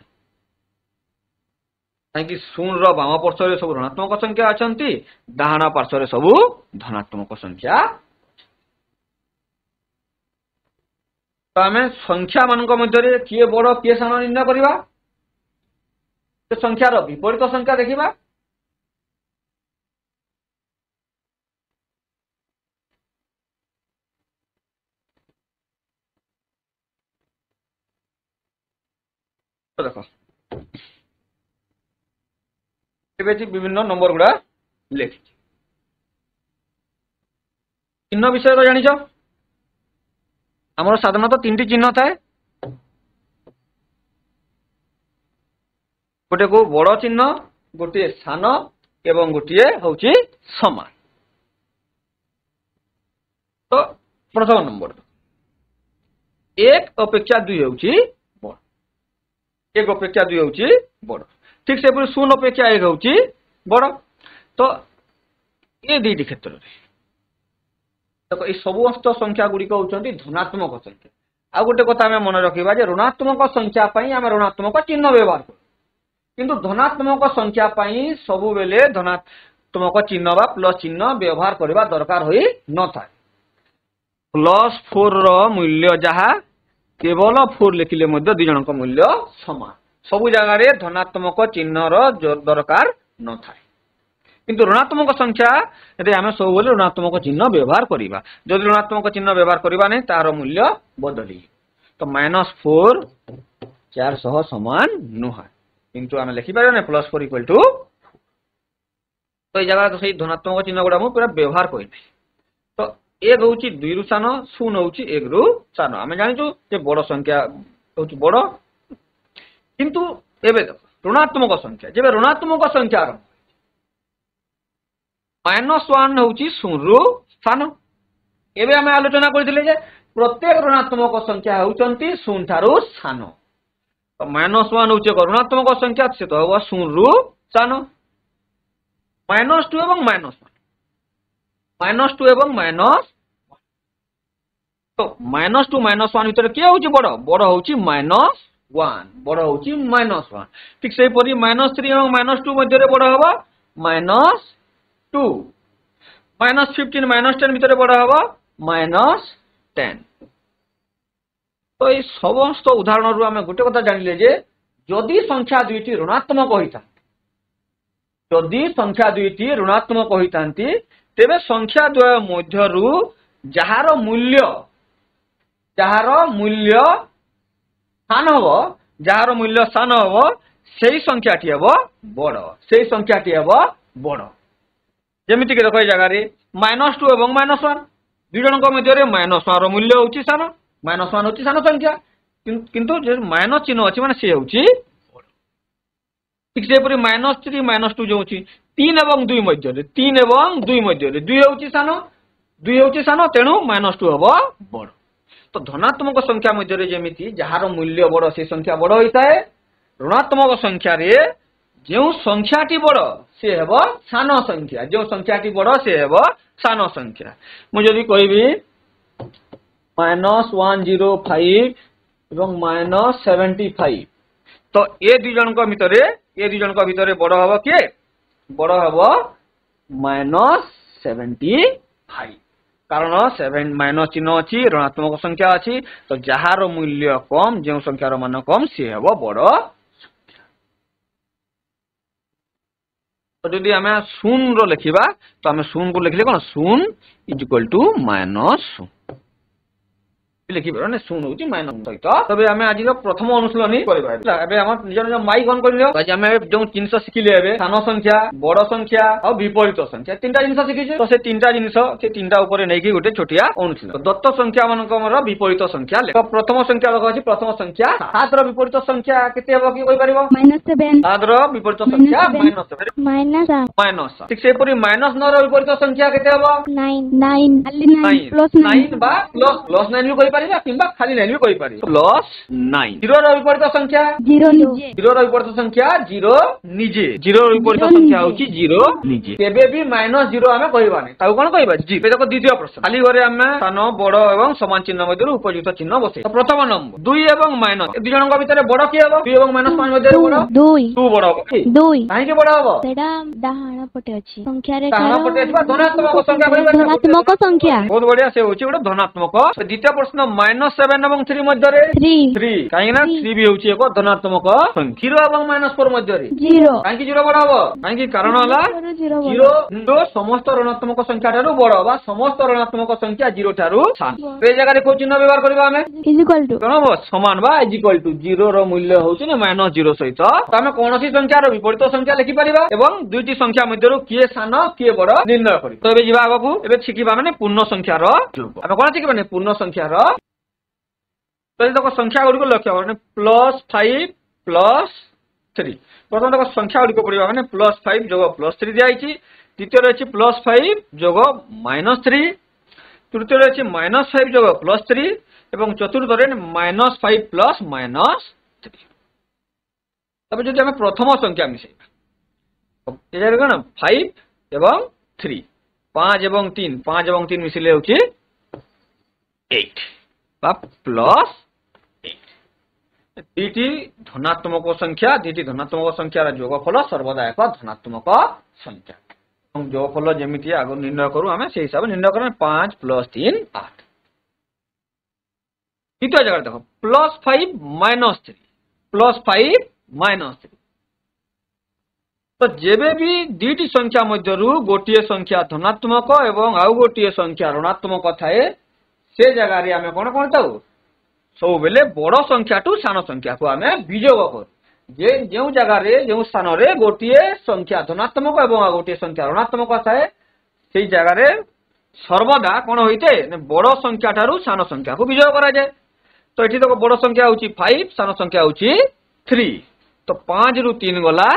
କାହିଁକି ଶୂନର ବାମ ପାର୍ଶ୍ୱରେ ସବୁ ଋଣାତ୍ମକ ସଂଖ୍ୟା ଅଛନ୍ତି ଡାହାଣ ପାର୍ଶ୍ୱରେ ସବୁ ଧନାତ୍ମକ ସଂଖ୍ୟା ତ ଆମେ ସଂଖ୍ୟାମାନଙ୍କ ମଧ୍ୟରେ କିଏ ବଡ଼ କିଏ ସାନ ନିର୍ଣ୍ଣୟ କରିବା সংখ্যার বিপরীত সংখ্যা দেখিবা দেখ ଏବେ ଯେ ବିଭିନ୍ନ ନମ୍ବର ଗୁଡା ଲେଖିଛି ଚିହ୍ନ ବିଷୟରେ ଜାଣିଛ ଆମର ସାଧାରଣତଃ ତିନିଟି ଚିହ୍ନ ଥାଏ গোটে কেউ বড় চিহ্ন ଗୋଟିଏ ସାନ ଏବଂ ଗୋଟିଏ ହେଉଛି ସମାନ ତ ପ୍ରଥମ ନମ୍ବର ଏକ ଅପେକ୍ଷା ଦୁଇ ହେଉଛି ବଡ଼ ଏକ ଅପେକ୍ଷା ଦୁଇ ହେଉଛି ବଡ଼ ଠିକ ସେପରି ଶୂନ ଅପେକ୍ଷା ଏକ ହେଉଛି ବଡ଼ ତ ଏ ଦୁଇଟି କ୍ଷେତ୍ରରେ ଦେଖ ଏଇ ସମସ୍ତ ସଂଖ୍ୟା ଗୁଡ଼ିକ ହେଉଛନ୍ତି ଧନାତ୍ମକ ସଂଖ୍ୟା ଆଉ ଗୋଟେ କଥା ଆମେ ମନେ ରଖିବା ଯେ ଋଣାତ୍ମକ ସଂଖ୍ୟା ପାଇଁ ଆମେ ଋଣାତ୍ମକ ଚିହ୍ନ ବ୍ୟବହାର କରୁ কিন্তু ধনাত্মক সংখ্যা পাই সবুবেলে ধনাত্মক চিহ্ন বা প্লস চিহ্ন ব্যবহার করা দরকার হয়ে নথায় প্লস ফোর মূল্য যাহা কেবল ফোর লিখিলে মধ্যে দুই জনক মূল্য সমান সবু জায়গায় ধনাত্মক চিহ্নর দরকার নথায় কিন্তু ঋণাত্মক সংখ্যারে আমি সবুলে ঋণাত্মক চিহ্ন ব্যবহার করা যদি ঋণাত্মক চিহ্ন ব্যবহার করা না তার মূল্য বদলি তো মাইনস ফোর চারশহ সমান নুহয় କିନ୍ତୁ ଆମେ ଲେଖିପାରିବାନି ପ୍ଲସ୍ ଫୋର୍ ଇକ୍ୱାଲ୍ ଟୁ ତ ଏଇ ଜାଗାରେ ସେଇ ଧନାତ୍ମକ ଚିହ୍ନ ଗୁଡ଼ା ମୁଁ ପୁରା ବ୍ୟବହାର କରିବି ତ ଏକ ହେଉଛି ଦୁଇରୁ ସାନ ଶୂନ ହେଉଛି ଏକରୁ ସାନ ଆମେ ଜାଣିଛୁ ଯେ ବଡ଼ ସଂଖ୍ୟା ହେଉଛି ବଡ଼ କିନ୍ତୁ ଏବେ ଦେଖ ଋଣାତ୍ମକ ସଂଖ୍ୟା ଯେବେ ଋଣାତ୍ମକ ସଂଖ୍ୟା ଆରମ୍ଭ ମାଇନସ୍ ୱାନ୍ ହେଉଛି ଶୂନରୁ ସାନ ଏବେ ଆମେ ଆଲୋଚନା କରିଥିଲେ ଯେ ପ୍ରତ୍ୟେକ ଋଣାତ୍ମକ ସଂଖ୍ୟା ହେଉଛନ୍ତି ଶୂନ ଠାରୁ ସାନ તો ওয়ান হচ্ছে করুণাত্মক অসংখ্যা সে তো হওয়া শূন্য জানো মাইনাস টু এবং মাইনাস ওয়ান মাইনাস টু এবং মাইনাস তো মাইনাস টু মাইনাস ওয়ান ভিতরে কে হচ্ছে বড় বড় হচ্ছে মাইনাস ওয়ান বড় হচ্ছে মাইনাস ওয়ান ঠিক সেইপরি মাইনাস থ্রি এবং মাইনাস টু মধ্যে বড় হব minus two minus fifteen minus ten ভিতরে বড় হব মাইনাস টেন ତ ଏଇ ସମସ୍ତ ଉଦାହରଣରୁ ଆମେ ଗୋଟେ କଥା ଜାଣିଲେ ଯେ ଯଦି ସଂଖ୍ୟା ଦୁଇଟି ଋଣାତ୍ମକ ହୋଇଥାନ୍ତି ଯଦି ସଂଖ୍ୟା ଦୁଇଟି ଋଣାତ୍ମକ ହୋଇଥାନ୍ତି ତେବେ ସଂଖ୍ୟା ଦ୍ୱୟ ମଧ୍ୟରୁ ଯାହାର ମୂଲ୍ୟ ଯାହାର ମୂଲ୍ୟ ସ୍ଥାନ ହବ ଯାହାର ମୂଲ୍ୟ ସ୍ଥାନ ହବ ସେଇ ସଂଖ୍ୟାଟି ହେବ ବଡ଼ ସେଇ ସଂଖ୍ୟାଟି ହେବ ବଡ଼ ଯେମିତିକି ଦେଖ ଏଇ ଜାଗାରେ ମାଇନସ୍ ଟୁ ଏବଂ ମାଇନସ୍ ୱାନ୍ ଦୁଇ ଜଣଙ୍କ ମଧ୍ୟରେ ମାଇନସ୍ ୱାନ୍ ର ମୂଲ୍ୟ ହେଉଛି ସ୍ଥାନ মাইনস ওয়ান হচ্ছে ସାନ ସଂଖ୍ୟା କିନ୍ତୁ ଯେଉଁ ମାଇନସ୍ ଚିହ୍ନ ଅଛି ମାନେ ସେ ହେଉଛି ঠিক ସେହିପରି ମାଇନସ୍ ଥ୍ରୀ ମାଇନସ୍ ଟୁ ଯେଉଁ ଅଛି ତିନି ଏବଂ ଦୁଇ ମଧ୍ୟରେ ତିନି ଏବଂ ଦୁଇ ମଧ୍ୟରେ ଦୁଇ ହେଉଛି ସାନ ଦୁଇ ହେଉଛି ସାନ ତେଣୁ ମାଇନସ୍ ଟୁ ହେବ ବଡ଼ ତ ଧନାତ୍ମକ ସଂଖ୍ୟା ମଧ୍ୟରେ ଯେମିତି ଯାହାର ମୂଲ୍ୟ ବଡ଼ ସେ ସଂଖ୍ୟା ବଡ଼ ହୋଇଥାଏ ଋଣାତ୍ମକ ସଂଖ୍ୟାରେ ଯେଉଁ ସଂଖ୍ୟାଟି ବଡ଼ ସେ ହେବ ସାନ ସଂଖ୍ୟା ଯେଉଁ ସଂଖ୍ୟାଟି ବଡ଼ ସେ ହେବ ସାନ ସଂଖ୍ୟା ମୁଁ ଯଦି କହିବି মাইনাস ওয়ান জিরো ফাইভ এবং মাইনাস সেভেন্টি ফাইভ ତ ଏ ଦୁଇ ଜଣଙ୍କ ଭିତରେ ଏ ଦୁଇ ଜଣଙ୍କ ଭିତରେ ବଡ଼ ହବ କିଏ ବଡ଼ ହବ ମାଇନସ୍ ସେଭେଣ୍ଟି ଫାଇଭ୍ କାରଣ ସେଭେନ୍ ମାଇନସ୍ ଚିହ୍ନ ଅଛି ଋଣାତ୍ମକ ସଂଖ୍ୟା ଅଛି ତ ଯାହାର ମୂଲ୍ୟ କମ୍ ଯେଉଁ ସଂଖ୍ୟାର ମାନ କମ୍ ସିଏ ହେବ ବଡ଼ ସଂଖ୍ୟା ତ ଯଦି ଆମେ ଶୂନର ଲେଖିବା ତ ଆମେ ଶୂନକୁ ଲେଖିଲେ କ'ଣ ଶୂନ ଇଜ୍ ଇକ୍ୱାଲ୍ ଟୁ ମାଇନସ୍ ଶୂନ ଲେଖିପାରିବା ମାନେ ଶୁଣ ହଉଛି ମାଇନସ୍ ସହିତ ତେବେ ଆମେ ଆଜିର ପ୍ରଥମ ଅନୁଶୀଳନୀ କରିବା ଏବେ ଆମ ନିଜ ନିଜ ମାଇକ୍ ଅନ୍ କରିଦିଅ ଆଜି ଆମେ ଯୋଉ ଜିନିଷ ଶିଖିଲେ ଏବେ ସାନ ସଂଖ୍ୟା ବଡ ସଂଖ୍ୟା ଆଉ ବିପରୀତ ସଂଖ୍ୟା ତିନିଟା ଜିନିଷ ଶିଖିଛେ ତ ସେ ତିନିଟା ଜିନିଷ ସେ ତିନିଟା ଉପରେ ନେଇକି ଗୋଟେ ଛୋଟିଆ ଅନୁଶୀଳନ ଦତ୍ତ ସଂଖ୍ୟା ମାନଙ୍କର ବିପରୀତ ସଂଖ୍ୟା ଲେଖ ପ୍ରଥମ ସଂଖ୍ୟା ଲେଖା ଅଛି ପ୍ରଥମ ସଂଖ୍ୟା ସାତର ବିପରୀତ ସଂଖ୍ୟା କେତେ ହେବ କି କହିପାରିବ ସାତର ବିପରୀତ ସଂଖ୍ୟା ମାଇନସ୍ ମାଇନସ୍ ଠିକ ସେହିପରି ମାଇନସ୍ ନଅର ବିପରୀତ ସଂଖ୍ୟା କେତେ ହେବ ନାଇନ୍ ନାଇନ୍ ନାଇନ୍ ବା ପ୍ଲସ୍ ପ୍ଲସ୍ ନାଇନ୍ ବି କହିପାରିବ କରିପାରିବା କିମ୍ବା ଖାଲି ଲାଇନ୍ ବି କହିପାରିବା ପ୍ଲସ୍ ନାଇନ୍ ଜିରୋର ବିପରୀତ ସଂଖ୍ୟା ଜିରୋର ବିପରୀତ ସଂଖ୍ୟା ଜିରୋ ନିଜେ ଜିରୋର ବିପରୀତ ସଂଖ୍ୟା ହଉଛି ଜିରୋ ନିଜେ କେବେ ବି ମାଇନସ୍ ଜିରୋ ଆମେ କହିବାନି ତାକୁ କଣ କହିବା ଜି ଦେଖ ଦ୍ୱିତୀୟ ପ୍ରଶ୍ନ ଖାଲି ଘରେ ଆମେ ସ୍ଥାନ ବଡ ଏବଂ ସମାନ ଚିହ୍ନ ମଧ୍ୟରୁ ଉପଯୁକ୍ତ ଚିହ୍ନ ବସେ ପ୍ରଥମ ନମ୍ବର ଦୁଇ ଏବଂ ମାଇନସ୍ ଦୁଇ ଜଣଙ୍କ ଭିତରେ ବଡ କିଏ ହବ ଦୁଇ ଏବଂ ମାଇନସ୍ ପାଞ୍ଚ ମଧ୍ୟରେ ବଡ ଦୁଇ ଟୁ ବଡ ହବ ଦୁଇ କାହିଁକି ବଡ ହବ ସେଇଟା ଡାହାଣ ପଟେ ଅଛି ସଂଖ୍ୟାରେ ଡାହାଣ ପଟେ ଅଛି ବା ଧନାତ୍ମକ ସଂଖ୍ୟା ଧନାତ୍ମକ ସଂଖ୍ୟା ବହୁତ ବଢିଆ ସେ ହଉଛି ଗୋଟେ ଧନାତ୍ମକ ଦ୍ୱିତୀୟ ପ୍ରଶ୍ନ माइनस सेवेन एवं थ्री मध्य थ्री कहीं थ्री भी हूँ एक धनात्मक जीरो माइनस फोर मध्य कहीं जीरो बड़ हम कहीं कारण जीरो समस्त ऋणात्मक संख्या ठार बड़ समस्त ऋणात्मक संख्या जीरो ठारे कौ चिन्ह व्यवहार करवाजिकल टू जीरो रूल्य हूँ माइनस जीरो सहित आम कौन संख्यार विपरीत संख्या लिखि पार दुईट संख्या मध्य किए सान किए बड़ निर्णय कर तो ये जी आगे शिखा मैंने पूर्ण संख्यार आम कौन शिखा मैंने पूर्ण संख्यार তাহলে তাকে সংখ্যা গুড়ি লক্ষ্য মানে প্লস ফাইভ প্লস থ্রি প্রথমে তাকে সংখ্যা গুড়ি পড়া মানে প্লস ফাইভ যোগ প্লস থ্রি দিয়া হয়েছি দ্বিতীয় রয়েছে প্লস ফাইভ যোগ মাইনস থ্রি তৃতীয় রয়েছে মাইনস ফাইভ যোগ প্লস থ্রি এবং চতুর্থরে minus five plus minus three তবে যদি আমি প্রথম সংখ্যা মিশাইবা এটার কেন ফাইভ এবং থ্রি পাঁচ এবং তিন পাঁচ এবং তিন মিশিলে হচ্ছে এইট বা প্লস দুইটি ধনাত্মক সংখ্যা দুইটি ধনাত্মক সংখ্যার যোগফল সর্বদা এক ধনাত্মক সংখ্যা এবং যোগফল যেমি আগে নির্ণয় করু আমি সেই হিসাবে নির্ণয় করবে পাঁচ প্লস তিন আট দ্বিতীয় জায়গায় দেখো plus five minus three plus five minus three তো যেবে দুইটি সংখ্যা মধ্যরু গোটিয়ে সংখ্যা ধনাত্মক এবং আউ গোটিয়ে সংখ্যা ঋণাত্মক থাকে সে জায়গায় আমি কোণ করে ସବୁବେଳେ ବଡ ସଂଖ୍ୟାଠୁ ସାନ ସଂଖ୍ୟାକୁ ଆମେ ବିଯୋଗ କରୁ ଯେ ଯେଉଁ ଜାଗାରେ ଯେଉଁ ସ୍ଥାନରେ ଗୋଟିଏ ସଂଖ୍ୟା ଧନାତ୍ମକ ଏବଂ ଆଉ ଗୋଟିଏ ସଂଖ୍ୟା ଋଣାତ୍ମକ ଥାଏ ସେଇ ଜାଗାରେ ସର୍ବଦା କ'ଣ ହୋଇଥାଏ ବଡ ସଂଖ୍ୟା ଠାରୁ ସାନ ସଂଖ୍ୟାକୁ ବିଜୟ କରାଯାଏ ତ ଏଠି ଦେଖ ବଡ ସଂଖ୍ୟା ହେଉଛି ଫାଇଭ ସାନ ସଂଖ୍ୟା ହେଉଛି ଥ୍ରୀ ତ ପାଞ୍ଚରୁ ତିନି ଗଲା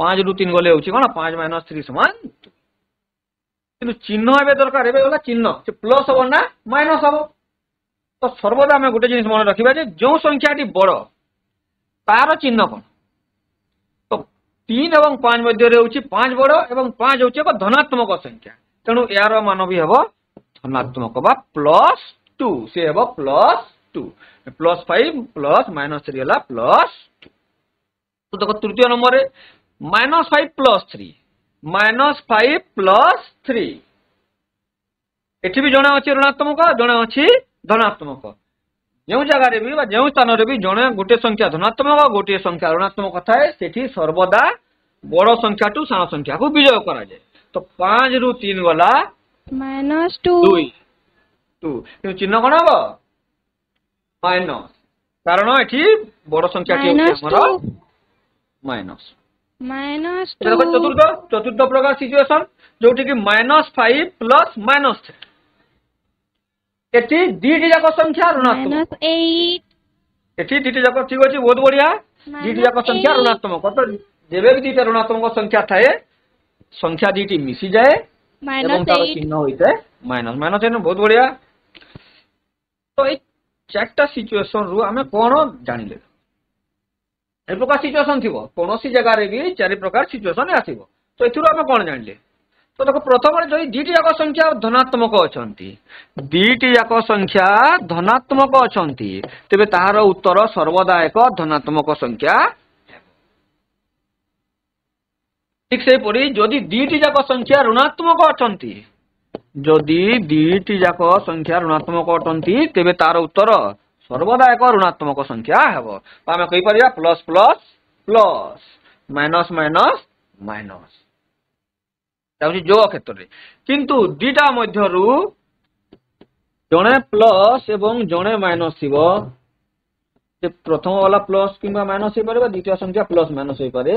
ପାଞ୍ଚରୁ ତିନି ଗଲେ ହେଉଛି କ'ଣ ପାଞ୍ଚ ମାଇନସ୍ ଥ୍ରୀ ସମାନ କିନ୍ତୁ ଚିହ୍ନ ଏବେ ଦରକାର ଏବେ ଗଲା ଚିହ୍ନ ସେ ପ୍ଲସ୍ ହବ ନା ମାଇନସ୍ ହବ ତ ସର୍ବଦା ଆମେ ଗୋଟେ ଜିନିଷ ମନେ ରଖିବା ଯେ ଯେଉଁ ସଂଖ୍ୟାଟି ବଡ଼ ତାର ଚିହ୍ନ କ'ଣ ତ ତିନି ଏବଂ ପାଞ୍ଚ ମଧ୍ୟରେ ହେଉଛି ପାଞ୍ଚ ବଡ଼ ଏବଂ ପାଞ୍ଚ ହେଉଛି ଏକ ଧନାତ୍ମକ ସଂଖ୍ୟା ତେଣୁ ଏହାର ମାନ ବି ହେବ ଧନାତ୍ମକ ବା ପ୍ଲସ୍ ଟୁ ସେ ହେବ plus two plus five plus minus three ହେଲା ପ୍ଲସ୍ ଟୁ ତ ଦେଖ ତୃତୀୟ ନମ୍ବରରେ minus five plus three minus five plus three ଏଠି ବି ଜଣେ ଅଛି ଋଣାତ୍ମକ ଜଣେ ଅଛି ଧନାତ୍ମକ ଯେଉଁ ଜାଗାରେ ବି ବା ଯେଉଁ ସ୍ଥାନରେ ବି ଜଣେ ଗୋଟିଏ ସଂଖ୍ୟା ଧନାତ୍ମକ ଗୋଟିଏ ସଂଖ୍ୟା ଋଣାତ୍ମକ ଥାଏ ସେଠି ସର୍ବଦା ବଡ଼ ସଂଖ୍ୟାଠୁ ସାନ ସଂଖ୍ୟାକୁ ବିଜୟ କରାଯାଏ ତ ପାଞ୍ଚରୁ ତିନି ଗଲା ମାଇନସ୍ ଟୁ ଦୁଇ ଟୁ କିନ୍ତୁ ଚିହ୍ନ କ'ଣ ହବ ମାଇନସ୍ କାରଣ ଏଠି ବଡ଼ ସଂଖ୍ୟାଟି ଆମର ମାଇନସ୍ ମାଇନସ୍ ଚତୁର୍ଥ ଚତୁର୍ଥ ପ୍ରକାର ସିଚୁଏସନ ଯୋଉଠିକି minus five plus minus three এটি দুইটি যাক সংখ্যা ঋণাত্মক এটি দুইটি যাক ঠিক আছে বহুত বড়িয়া দুইটি যাক সংখ্যা ঋণাত্মক কত যেবে বি দুইটা ঋণাত্মক সংখ্যা থাকে সংখ্যা দুইটি মিশি যায় এবং তার চিহ্ন হইতে মাইনাস মাইনাস এটা বহুত বড়িয়া তো এই চারটা সিচুয়েশন রু আমি কোন জানিলে এই প্রকার সিচুয়েশন থিব কোনসি জায়গারে বি চারি প্রকার সিচুয়েশন আসিব তো এথুরু আমি কোন জানিলে তো দেখো প্রথমে যদি দুইটি যাক সংখ্যা ধনাত্মক অনেক দুইটি যাক সংখ্যা ধনাত্মক অনেক তবে তাহার উত্তর সর্বদা এক ধনাত্মক সংখ্যা ঠিক সেইপরি যদি দুইটি যাক সংখ্যা ঋণাত্মক অনেক যদি দুইটি যাক সংখ্যা ঋণাত্মক অটেন্টি তেবে তার উত্তর সর্বদা এক ঋণাত্মক সংখ্যা হব তো আমি কইপার plus plus plus minus minus minus তা ହେଉଛି ଯୋଗ କ୍ଷେତ୍ରରେ କିନ୍ତୁ ଦୁଇଟା ମଧ୍ୟରୁ ଜଣେ ପ୍ଲସ୍ ଏବଂ ଜଣେ ମାଇନସ୍ ଥିବ ସେ ପ୍ରଥମ ବାଲା ପ୍ଲସ୍ କିମ୍ବା ମାଇନସ୍ ହେଇପାରେ ବା ଦ୍ୱିତୀୟ ସଂଖ୍ୟା ପ୍ଲସ୍ ମାଇନସ୍ ହେଇପାରେ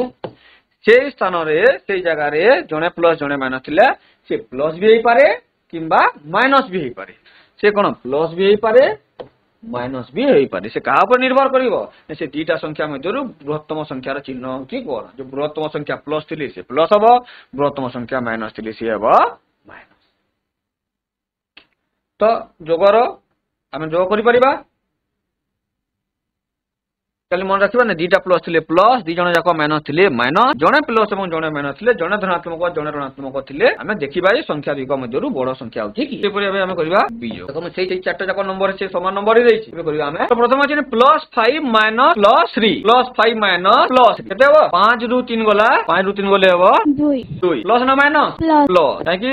ସେଇ ସ୍ଥାନରେ ସେଇ ଜାଗାରେ ଜଣେ ପ୍ଲସ୍ ଜଣେ ମାଇନସ୍ ଥିଲେ ସେ ପ୍ଲସ୍ ବି ହେଇପାରେ କିମ୍ବା ମାଇନସ୍ ବି ହେଇପାରେ ସେ କ'ଣ ପ୍ଲସ୍ ବି ହେଇପାରେ ମାଇନସ୍ ବି ହେଇପାରେ ସେ କାହା ଉପରେ ନିର୍ଭର କରିବ ସେ ଦୁଇଟା ସଂଖ୍ୟା ମଧ୍ୟରୁ ବୃହତ୍ତମ ସଂଖ୍ୟାର ଚିହ୍ନ ହେଉଛି କ'ଣ ଯୋଉ ବୃହତ୍ତମ ସଂଖ୍ୟା ପ୍ଲସ୍ ଥିଲେ ସେ ପ୍ଲସ୍ ହବ ବୃହତ୍ତମ ସଂଖ୍ୟା ମାଇନସ୍ ଥିଲେ ସିଏ ହେବ ମାଇନସ୍ ତ ଯୋଗର ଆମେ ଯୋଗ କରିପାରିବା তাহলে মনে রাখবে না দুইটা প্লস থিলে প্লস দুই জন যাক মাইনস থিলে মাইনস জনে প্লস এবং জনে মাইনস থিলে জনে ধনাত্মক জনে ঋণাত্মক থিলে আমি দেখিবা যে সংখ্যা দুইক মধ্যে বড় সংখ্যা হচ্ছে কি সেপরি আমি আমি করিবা বিজয় তখন সেই সেই চারটা যাক নম্বর আছে সমান নম্বর হি রইছি এবে করিবা আমি প্রথম আছে plus 5 minus plus 3 plus 5 minus plus কত হবো 5 রু 3 গলা 5 রু 3 গলে হবো 2 2 প্লস না মাইনস প্লস কি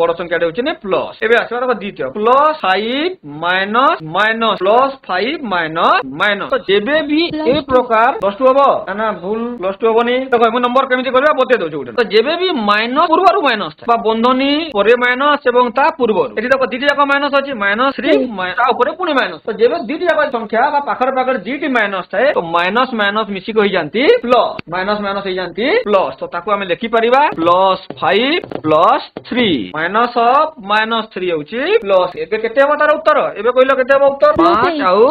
বড় সংখ্যাটা হচ্ছে না প্লস এবে আসবার দ্বিতীয় plus 5 minus minus plus 5 minus minus যেবে বি ଏ ପ୍ରକାର ପ୍ଲସ ଟୁ ହବ ନା ଭୁଲ ପ୍ଲସ ଟୁ ହବନି ତ ମୁଁ ନମ୍ବର କେମିତି କରିବା ବତେଇ ଦଉଛି ଗୋଟେ ତ ଯେବେ ବି ମାଇନସ ପୂର୍ବରୁ ମାଇନସ ବା ବନ୍ଧନୀ ପରେ ମାଇନସ ଏବଂ ତା ପୂର୍ବରୁ ଏଠି ଦେଖ ଦିଟି ଯାକ ମାଇନସ ଅଛି ମାଇନସ ଥ୍ରୀ ତା ଉପରେ ପୁଣି ମାଇନସ ତ ଯେବେ ଦିଟି ଯାକ ସଂଖ୍ୟା ବା ପାଖରେ ପାଖରେ ଦିଟି ମାଇନସ ଥାଏ ତ ମାଇନସ ମାଇନସ ମିଶିକି ହୋଇଯାନ୍ତି ପ୍ଲସ ମାଇନସ ମାଇନସ ହେଇଯାନ୍ତି ପ୍ଲସ ତ ତାକୁ ଆମେ ଲେଖିପାରିବା plus five plus three minus of minus three ହଉଛି ପ୍ଲସ ଏବେ କେତେ ହବ ତାର ଉତ୍ତର ଏବେ କହିଲ କେତେ ହବ ଉତ୍ତର ପାଞ୍ଚ ଆଉ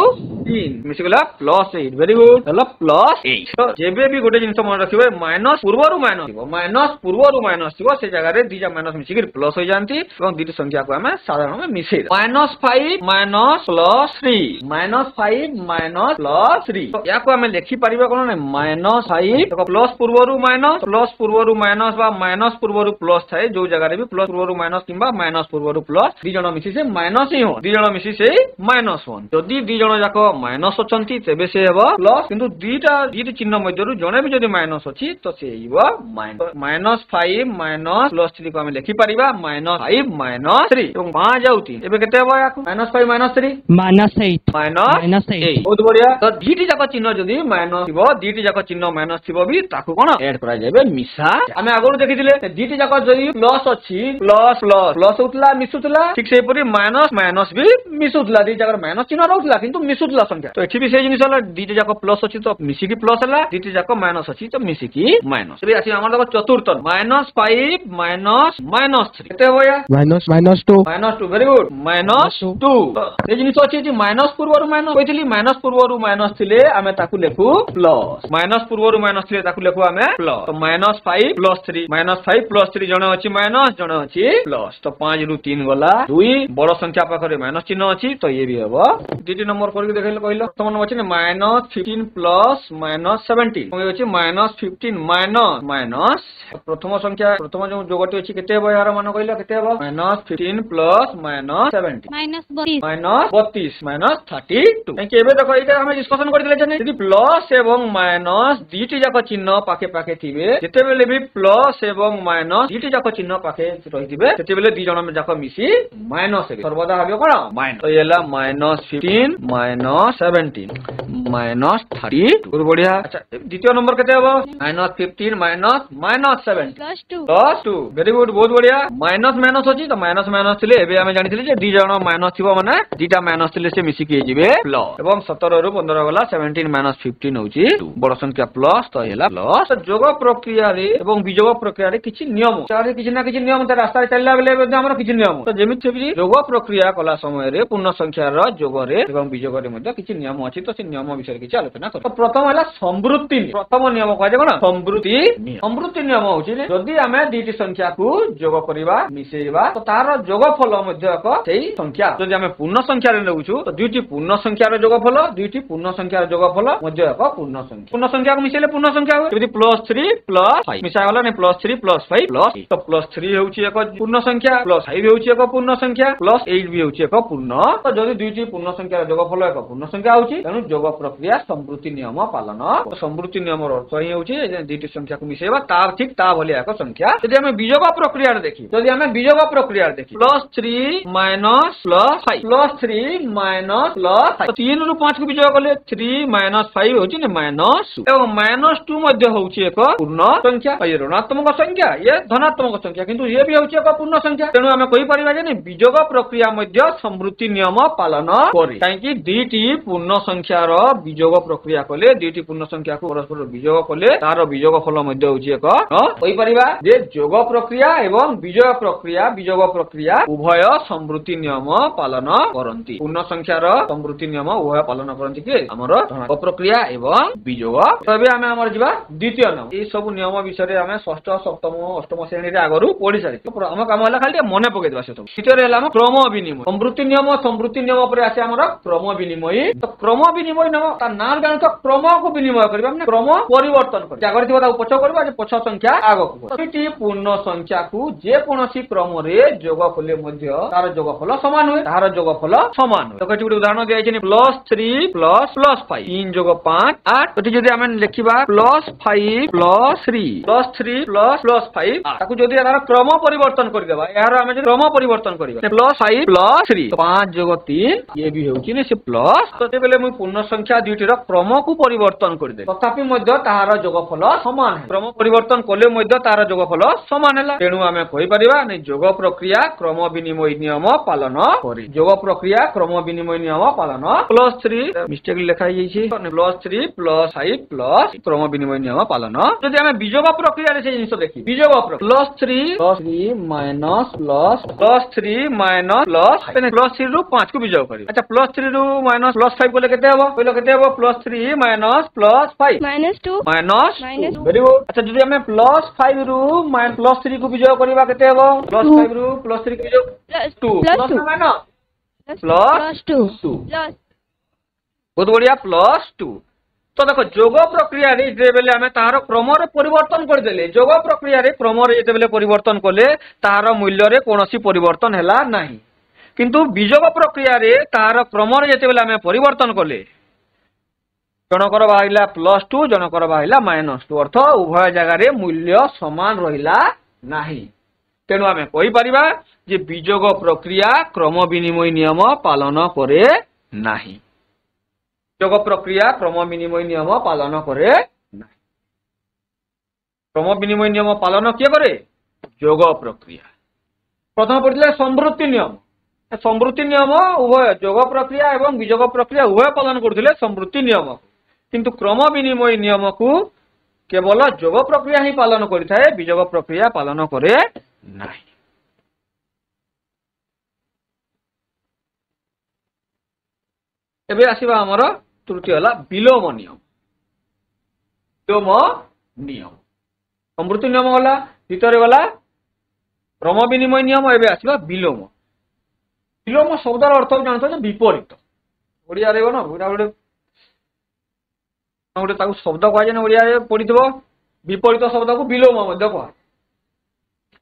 ତିନି ମିଶିଗଲା ପ୍ଲସ ଏଇଟ୍ ভেরি গুড তাহলে প্লস এইট ଯେବେ ବି ଗୋଟେ ଜିନିଷ ମନେ ରଖିବେ ମାଇନସ୍ ପୂର୍ବରୁ ମାଇନସ ଥିବ ମାଇନସ୍ ପୂର୍ବରୁ ମାଇନସ ଥିବ ସେ ଜାଗାରେ ଦିଟା ମାଇନସ ମିଶିକି ପ୍ଲସ୍ ହୋଇଯାନ୍ତି ଏବଂ ଦୁଇଟି ସଂଖ୍ୟାକୁ ଆମେ ସାଧାରଣ ମିଶେଇ minus five minus plus three minus five minus plus three ଏହାକୁ ଆମେ ଲେଖିପାରିବା କଣ ନାହିଁ ମାଇନସ ଫାଇଭ ପ୍ଲସ୍ ପୂର୍ବରୁ ମାଇନସ୍ ପ୍ଲସ୍ ପୂର୍ବରୁ ମାଇନସ ବା ମାଇନସ୍ ପୂର୍ବରୁ ପ୍ଲସ୍ ଥାଏ ଯୋଉ ଜାଗାରେ ବି ପ୍ଲସ୍ ପୂର୍ବରୁ ମାଇନସ କିମ୍ବା ମାଇନସ ପୂର୍ବରୁ ପ୍ଲସ୍ ଦି ଜଣ ମିଶି ସେ ମାଇନସ ହିଁ ହୁଅନ୍ତି ଦି ଜଣ ମିଶି ସେଇ ମାଇନସ ହୁଅନ୍ତି ଯଦି ଦି ଜଣ ଯାକ ମାଇନସ ଅଛନ୍ତି ତେବେ ସେ ହେବ ପ୍ଲସ୍ କିନ୍ତୁ ଦିଟା ଦିଟି ଚିହ୍ନ ମଧ୍ୟରୁ ଜଣେ ବି ଯଦି ମାଇନସ୍ ଅଛି ତ ସେ ହେଇଯିବ ମାଇନସ୍ ଫାଇଭ୍ ମାଇନସ୍ ପ୍ଲସ୍ ଥ୍ରୀକୁ ଆମେ ଲେଖିପାରିବା ମାଇନସ୍ ଫାଇଭ୍ ମାଇନସ୍ ଥ୍ରୀ ଏବଂ ପାଞ୍ଚ ଆଉ ତିନି ଏବେ କେତେ ହେବ ୟାକୁ minus five minus three minus eight minus eight ବହୁତ ବଢିଆ ତ ଦିଟି ଯାକ ଚିହ୍ନ ଯଦି ମାଇନସ୍ ଥିବ ଦିଟି ଯାକ ଚିହ୍ନ ମାଇନସ୍ ଥିବ ବି ତାକୁ କଣ ଏଡ୍ କରାଯିବ ମିଶା ଆମେ ଆଗରୁ ଦେଖିଥିଲେ ଦିଟି ଯାକ ଯଦି ପ୍ଲସ୍ ଅଛି ପ୍ଲସ୍ ପ୍ଲସ୍ ପ୍ଲସ୍ ହଉଥିଲା ମିଶୁଥିଲା ଠିକ ସେହିପରି ମାଇନସ୍ ମାଇନସ୍ ବି ମିଶୁଥିଲା ଦି ଜାଗାରେ ମାଇନସ୍ ଚିହ୍ନ ରହୁଥିଲା କିନ୍ତୁ ମିଶୁଥିଲା ସଂଖ୍ୟା ତ ଏଠି ବି ସେଇ ଜିନିଷ ହେଲା ଦିଟି ଯାକ ପ୍ଲସ୍ ଅଛି ତ ମିଶିକି ପ୍ଲସ୍ ହେଲା ଦୁଇଟି ଯାକ ମାଇନସ ଅଛି ତ ମିଶିକି ମାଇନସ୍ ଏବେ ଆସିବ ଆମର ଦେଖ ଚତୁର୍ଥ minus five minus minus three କେତେ ହେବ minus minus two minus two very good minus two ଏ ଜିନିଷ ଅଛି ଯେ ମାଇନସ୍ ପୂର୍ବରୁ ମାଇନସ୍ କହିଥିଲି ମାଇନସ୍ ପୂର୍ବରୁ ମାଇନସ ଥିଲେ ଆମେ ତାକୁ ଲେଖୁ ପ୍ଲସ୍ ମାଇନସ୍ ପୂର୍ବରୁ ମାଇନସ ଥିଲେ ତାକୁ ଲେଖୁ ଆମେ plus minus five plus three minus five plus three ଜଣେ ଅଛି ମାଇନସ ଜଣେ ଅଛି ପ୍ଲସ୍ ତ ପାଞ୍ଚ ରୁ ତିନି ଗଲା ଦୁଇ ବଡ ସଂଖ୍ୟା ପାଖରେ ମାଇନସ ଚିହ୍ନ ଅଛି ତ ଇଏ ବି ହେବ ଦୁଇଟି ନମ୍ବର କରିକି ଦେଖେଇଲେ କହିଲ ବର୍ତ୍ତମାନ ଅଛି ନା minus minus fifteen plus minus seventeen হচ্ছে মাইনাস ফিফটিন মাইনাস মাইনাস প্রথম সংখ্যা প্রথম যে যোগটি অছি কেতে হব এর মান কইলা কেতে হব minus fifteen plus minus seventeen minus minus বত্রিশ মাইনাস থার্টি টু এবে দেখো এইটা আমি ডিসকশন করে দিলে জানি যদি প্লাস এবং মাইনাস দুইটি যাক চিহ্ন পাখে পাখে থিবে যেতেবেলে বি প্লাস এবং মাইনাস দুইটি যাক চিহ্ন পাখে রহিথিবে সেতেবেলে দুই জন যাক মিশি মাইনাস হবে সর্বদা হবে কোন মাইনাস এলা minus fifteen minus seventeen minus minus thirty बहुत बढ़िया अच्छा द्वितीय नंबर कैसे हम minus fifteen minus minus seven plus two plus two very good बहुत बढ़िया माइनस माइनस अच्छी तो माइनस माइनस आम जानी दि जन माइनस थी मैंने दिटा माइनस थे से मिसिकी प्लस और सतर रु पंद्रह गला सेवेन्टीन माइनस फिफ्टीन हूँ बड़ संख्या प्लस तो है प्लस जोग প্রক্রিয়ার विजोग বিযোগ किसी नियम নিয়ম তার কিছু না কিছু নিয়ম তার রাস্তায় চালিলা বেলে মধ্যে আমার কিছু নিয়ম তো যেমিতি বি যোগ প্রক্রিয়া কলা সময়ের পূর্ণ সংখ্যার যোগরে কিছু আলোচনা করব প্রথম হল সমৃদ্ধি প্রথম নিয়ম কুহাযায় কোণ সমৃদ্ধি সমৃদ্ধি নিয়ম হচ্ছে যদি আমি দুইটি সংখ্যাকু যোগ করা মিশাইবা তো তার যোগ ফল মধ্যে এক সেই সংখ্যা যদি আমি পূর্ণ সংখ্যার নেউছু তো দুইটি পূর্ণ সংখ্যার যোগ ফল দুইটি পূর্ণ সংখ্যার যোগ ফল মধ্যে এক পূর্ণ সংখ্যা পূর্ণ সংখ্যাকে মিশাইলে পূর্ণ সংখ্যা হবে যদি প্লস থ্রি প্লস ফাইভ মিশা গলা না plus three plus five plus তো প্লস থ্রি হচ্ছে এক পূর্ণ সংখ্যা প্লস ফাইভ হচ্ছে এক পূর্ণ সংখ্যা প্লস এইট বি হচ্ছে এক পূর্ণ তো যদি দুইটি পূর্ণ সংখ্যার যোগ ফল এক পূর্ণ সংখ্যা হচ্ছে তেমন যোগ প্রক্রিয়া କରିବା ସମୃଦ୍ଧି ନିୟମ ପାଳନ ସମୃଦ୍ଧି ନିୟମର ଅର୍ଥ ହିଁ ହେଉଛି ଦୁଇଟି ସଂଖ୍ୟାକୁ ମିଶାଇବା ତା ଠିକ ତା ଭଳି ଏକ ସଂଖ୍ୟା ଯଦି ଆମେ ବିଜୋବା ପ୍ରକ୍ରିୟାରେ ଦେଖିବା ଯଦି ଆମେ ବିଜୋବା ପ୍ରକ୍ରିୟାରେ ଦେଖିବା plus three minus plus five plus three minus plus five ତିନିରୁ ପାଞ୍ଚକୁ ବିଜୟ କଲେ ଥ୍ରୀ ମାଇନସ୍ ଫାଇଭ ହେଉଛି ମାଇନସ୍ ଏବଂ ମାଇନସ୍ ଟୁ ମଧ୍ୟ ହେଉଛି ଏକ ପୂର୍ଣ୍ଣ ସଂଖ୍ୟା ଇଏ ଋଣାତ୍ମକ ସଂଖ୍ୟା ଇଏ ଧନାତ୍ମକ ସଂଖ୍ୟା କିନ୍ତୁ ଇଏ ବି ହେଉଛି ଏକ ପୂର୍ଣ୍ଣ ସଂଖ୍ୟା ତେଣୁ ଆମେ କହିପାରିବା ଯେ ବିଯୋଗ ପ୍ରକ୍ରିୟା ମଧ୍ୟ ସମୃଦ୍ଧି ନିୟମ ପାଳନ କରେ କାହିଁକି ଦୁଇଟି ପୂର୍ଣ୍ଣ ସଂଖ୍ୟାର ବିଯୋଗ ବିଯୋଗ ପ୍ରକ୍ରିୟା କଲେ ଦୁଇଟି ପୂର୍ଣ୍ଣ ସଂଖ୍ୟାକୁ ପରସ୍ପର ବିଯୋଗ କଲେ ତାର ବିଯୋଗ ଫଳ ମଧ୍ୟ ହେଉଛି ଏକ କହିପାରିବା ଯେ ଯୋଗ ପ୍ରକ୍ରିୟା ଏବଂ ବିଜୟ ପ୍ରକ୍ରିୟା ବିଯୋଗ ପ୍ରକ୍ରିୟା ଉଭୟ ସମୃଦ୍ଧି ନିୟମ ପାଳନ କରନ୍ତି ପୂର୍ଣ୍ଣ ସଂଖ୍ୟାର ସମୃଦ୍ଧି ନିୟମ ଉଭୟ ପାଳନ କରନ୍ତି କି ଆମର ଧନାତ୍ମକ ପ୍ରକ୍ରିୟା ଏବଂ ବିଯୋଗ ଏବେ ଆମେ ଆମର ଯିବା ଦ୍ୱିତୀୟ ନିୟମ ଏଇ ସବୁ ନିୟମ ବିଷୟରେ ଆମେ ଷଷ୍ଠ ସପ୍ତମ ଅଷ୍ଟମ ଶ୍ରେଣୀରେ ଆଗରୁ ପଢି ସାରିଛୁ ଆମ କାମ ହେଲା ଖାଲି ମନେ ପକେଇଦେବା ସେ ସବୁ ଦ୍ୱିତୀୟରେ ହେଲା ଆମ କ୍ରମ ବିନିମୟ ସମୃଦ୍ଧି ନିୟମ ସମୃଦ୍ଧି ନିୟମ ପରେ ଆସେ ଆମର କ୍ରମ ବିନିମୟ କ୍ରମ ବିନିମୟ ନାମ नाल गान क्रम को विनिमय कर क्रम परिवर्तन पछ कर पछ संख्या आगक पूर्ण संख्या को जेकोसी क्रम जग कले तार जगफल सामान हुए तार जगफल सामान हुए तो गोटे उदाहरण दिया plus three plus plus five तीन जग पांच आठ जो लिखा plus five plus three plus three plus plus five यार क्रम पर करदे क्रम परिवर्तन प्लस फाइव प्लस थ्री तो पांच जग तीन ये भी हूँ प्लस तो मुझ पूर्ण संख्या दुईट ব্যক্তির ক্রমকু পরিবর্তন করে দেয় তথাপি মধ্যে তাহার যোগফল সমান ক্রম পরিবর্তন কলে মধ্যে তাহার যোগফল সমান হল তেণু আমি কইপারিবা নে যোগ প্রক্রিয়া ক্রম বিনিময় নিয়ম পালন করি যোগ প্রক্রিয়া ক্রম বিনিময় নিয়ম পালন প্লস থ্রি মিস্টেক লেখা হয়েছে plus three plus five plus ক্রম বিনিময় নিয়ম পালন যদি আমি বিযোগ প্রক্রিয়ার সেই জিনিস দেখি বিযোগ plus three plus three minus plus plus three minus plus plus three রু পাঁচ কু বিযোগ করি আচ্ছা প্লস থ্রি রু মাইনস প্লস ফাইভ কলে কেতে হব কইল কেতে হব plus three minus plus five minus two minus very good আচ্ছা যদি আমি প্লাস ফাইভ রু প্লাস থ্রি কু বিজয় করা কেতে হব প্লাস ফাইভ রু প্লাস থ্রি কু বিজয় two plus minus plus two ବହୁତ ବଢିଆ ପ୍ଲସ୍ ଟୁ ତ ଦେଖ ଯୋଗ ପ୍ରକ୍ରିୟାରେ ଯେତେବେଳେ ଆମେ ତାହାର କ୍ରମରେ ପରିବର୍ତ୍ତନ କରିଦେଲେ ଯୋଗ ପ୍ରକ୍ରିୟାରେ କ୍ରମରେ ଯେତେବେଳେ ପରିବର୍ତ୍ତନ କଲେ ତାହାର ମୂଲ୍ୟରେ କୌଣସି ପରିବର୍ତ୍ତନ ହେଲା ନାହିଁ କିନ୍ତୁ ବିଯୋଗ ପ୍ରକ୍ରିୟାରେ ତାହାର କ୍ରମରେ ଯେତେବେଳେ ଆମେ ପରିବର୍ତ୍ତନ କଲେ ଜଣଙ୍କର ବାହାରିଲା ପ୍ଲସ୍ ଟୁ ଜଣଙ୍କର ବାହାରିଲା ମାଇନସ୍ ଟୁ ଅର୍ଥ ଉଭୟ ଜାଗାରେ ମୂଲ୍ୟ ସମାନ ରହିଲା ନାହିଁ ତେଣୁ ଆମେ କହିପାରିବା ଯେ ବିଯୋଗ ପ୍ରକ୍ରିୟା କ୍ରମ ବିନିମୟ ନିୟମ ପାଳନ କରେ ନାହିଁ ବିଯୋଗ ପ୍ରକ୍ରିୟା କ୍ରମ ବିନିମୟ ନିୟମ ପାଳନ କରେ ନାହିଁ କ୍ରମ ବିନିମୟ ନିୟମ ପାଳନ କିଏ କରେ যোগ প্রক্রিয়া প্রথম পড়লে সমৃদ্ধি নিয়ম সমৃদ্ধি নিয়ম উভয় যোগ প্রক্রিয়া এবং বিযোগ প্রক্রিয়া উভয় পালন করুলে সমৃদ্ধি নিয়ম କିନ୍ତୁ କ୍ରମ ବିନିମୟ ନିୟମକୁ କେବଳ ଯୋଗ ପ୍ରକ୍ରିୟା ହିଁ ପାଳନ କରିଥାଏ ବିଯୋଗ ପ୍ରକ୍ରିୟା ପାଳନ କରେ ନାହିଁ ଏବେ ଆସିବା ଆମର ତୃତୀୟ ହେଲା ବିଲୋମ ନିୟମ ବିଲୋମ ନିୟମ ସମୃଦ୍ଧି ନିୟମ ଗଲା ଦ୍ୱିତୀୟରେ ଗଲା କ୍ରମ ବିନିମୟ ନିୟମ ଏବେ ଆସିବା ବିଲୋମ ବିଲୋମ ଶବ୍ଦର ଅର୍ଥ ଜାଣିଛ ଯେ ବିପରୀତ ଓଡ଼ିଆରେ କ'ଣ ଗୋଟେ ଗୋଟେ ତାକୁ ଶବ୍ଦ କୁହାଯାଏନି ଓଡ଼ିଆରେ ପଢ଼ିଥିବ ବିପରୀତ ଶବ୍ଦକୁ ବିଲୋମ ମଧ୍ୟ କୁହାଯାଏ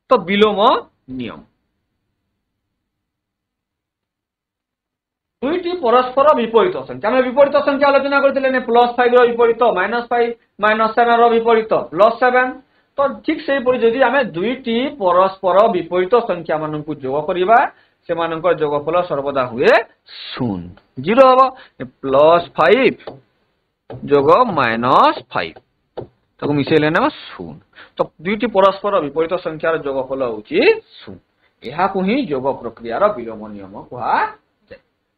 ତ ବିଲୋମ ନିୟମ দুইটি পরস্পর বিপরীত সংখ্যা আমি বিপরীত সংখ্যা আলোচনা করেছিলে প্লস ফাইভ র বিপরীত মাইনাস ফাইভ মাইনাস সেভেন র বিপরীত প্লস সেভেন তো ঠিক সেইপরি যদি আমি দুইটি পরস্পর বিপরীত সংখ্যা মানুষ যোগ করা সেমানଙ୍କର ଯୋଗଫଳ ସର୍ବଦା ହୁଏ ଶୂନ ଜିରୋ ହବ ପ୍ଲସ୍ ଫାଇଭ যোগ মাইনস ফাইভ ତାକୁ ମିଶାଇଲେ ନେବା ଶୂନ ତ ଦୁଇଟି ପରସ୍ପର ବିପରୀତ ସଂଖ୍ୟାର ଯୋଗଫଳ ହେଉଛି ଶୂନ ଏହାକୁ ହିଁ ଯୋଗ ପ୍ରକ୍ରିୟାର ବିଲୋମ ନିୟମ କୁହାଯାଏ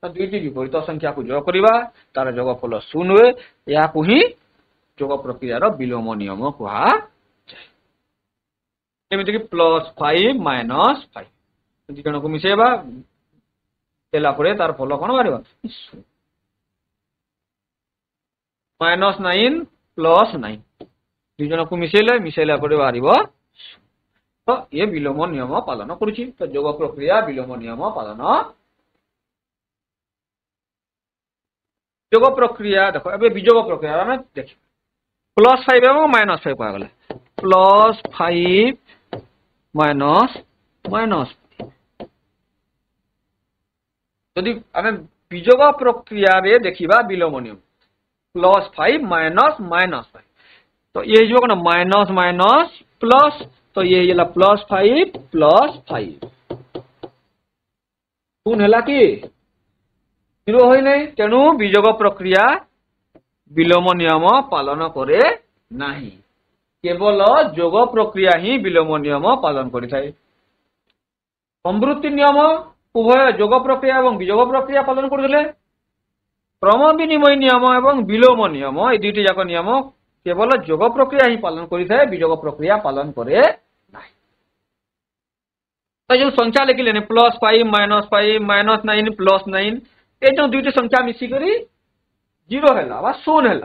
ତ ଦୁଇଟି ବିପରୀତ ସଂଖ୍ୟାକୁ ଯୋଗ କରିବା ତାର ଯୋଗଫଳ ଶୂନ ହୁଏ ଏହାକୁ ହିଁ ଯୋଗ ପ୍ରକ୍ରିୟାର ବିଲୋମ ନିୟମ କୁହାଯାଏ ଯେମିତିକି ପ୍ଲସ୍ ଫାଇଭ ମାଇନସ୍ ଫାଇଭ ଦୁଇଜଣକୁ ମିଶାଇବା ଦେଲା ପରେ ତାର ଫଳ କ'ଣ ବାହାରିବ ଶୂନ মাইনাস নাইন প্লাস নাইন দুইজনকু মিশাইলে মিশাইলা পরে বাহার ତ ଇଏ ବିଲୋମ ନିୟମ ପାଳନ କରୁଛି ତ ଯୋଗ ପ୍ରକ୍ରିୟା ବିଲୋମ ନିୟମ ପାଳନ ଯୋଗ ପ୍ରକ୍ରିୟା ଦେଖ ଏବେ ବିଯୋଗ ପ୍ରକ୍ରିୟା ଆମେ ଦେଖିବା ପ୍ଲସ୍ ଫାଇଭ ଏବଂ ମାଇନସ୍ ଫାଇଭ କୁହାଗଲା ପ୍ଲସ୍ ଫାଇଭ ମାଇନସ୍ ମାଇନସ୍ ଯଦି ଆମେ ବିଯୋଗ ପ୍ରକ୍ରିୟାରେ ଦେଖିବା ବିଲୋମ ନିୟମ plus five minus minus five तो ये जो ना माइनस माइनस प्लस तो ये है प्लस फाइव प्लस फाइव ଶୂନ ହେଲା କି ଜିରୋ ହୋଇନାହିଁ ତେଣୁ ବିଯୋଗ ପ୍ରକ୍ରିୟା ବିଲୋମ ନିୟମ ପାଳନ କରେ ନାହିଁ କେବଳ ଯୋଗ ପ୍ରକ୍ରିୟା ହିଁ ବିଲୋମ ନିୟମ ପାଳନ କରିଥାଏ ସମୃଦ୍ଧି ନିୟମ ଉଭୟ ଯୋଗ ପ୍ରକ୍ରିୟା ଏବଂ ବିଯୋଗ ପ୍ରକ୍ରିୟା ପାଳନ କରୁଥିଲେ ক্ৰম বিনিময় নিয়ম এবং বিলম নিয়ম এই দুইটি যাক নিয়ম কেবল যোগ প্রক্রিয়া হি পালন কৰি থাকে বিযোগ প্ৰক্ৰিয়া পালন করে না যে সংখ্যা লিখিলে নে plus five minus five minus nine plus nine এই যে দুইটি সংখ্যা মিছি করে জিরো হল বা শূন্য হল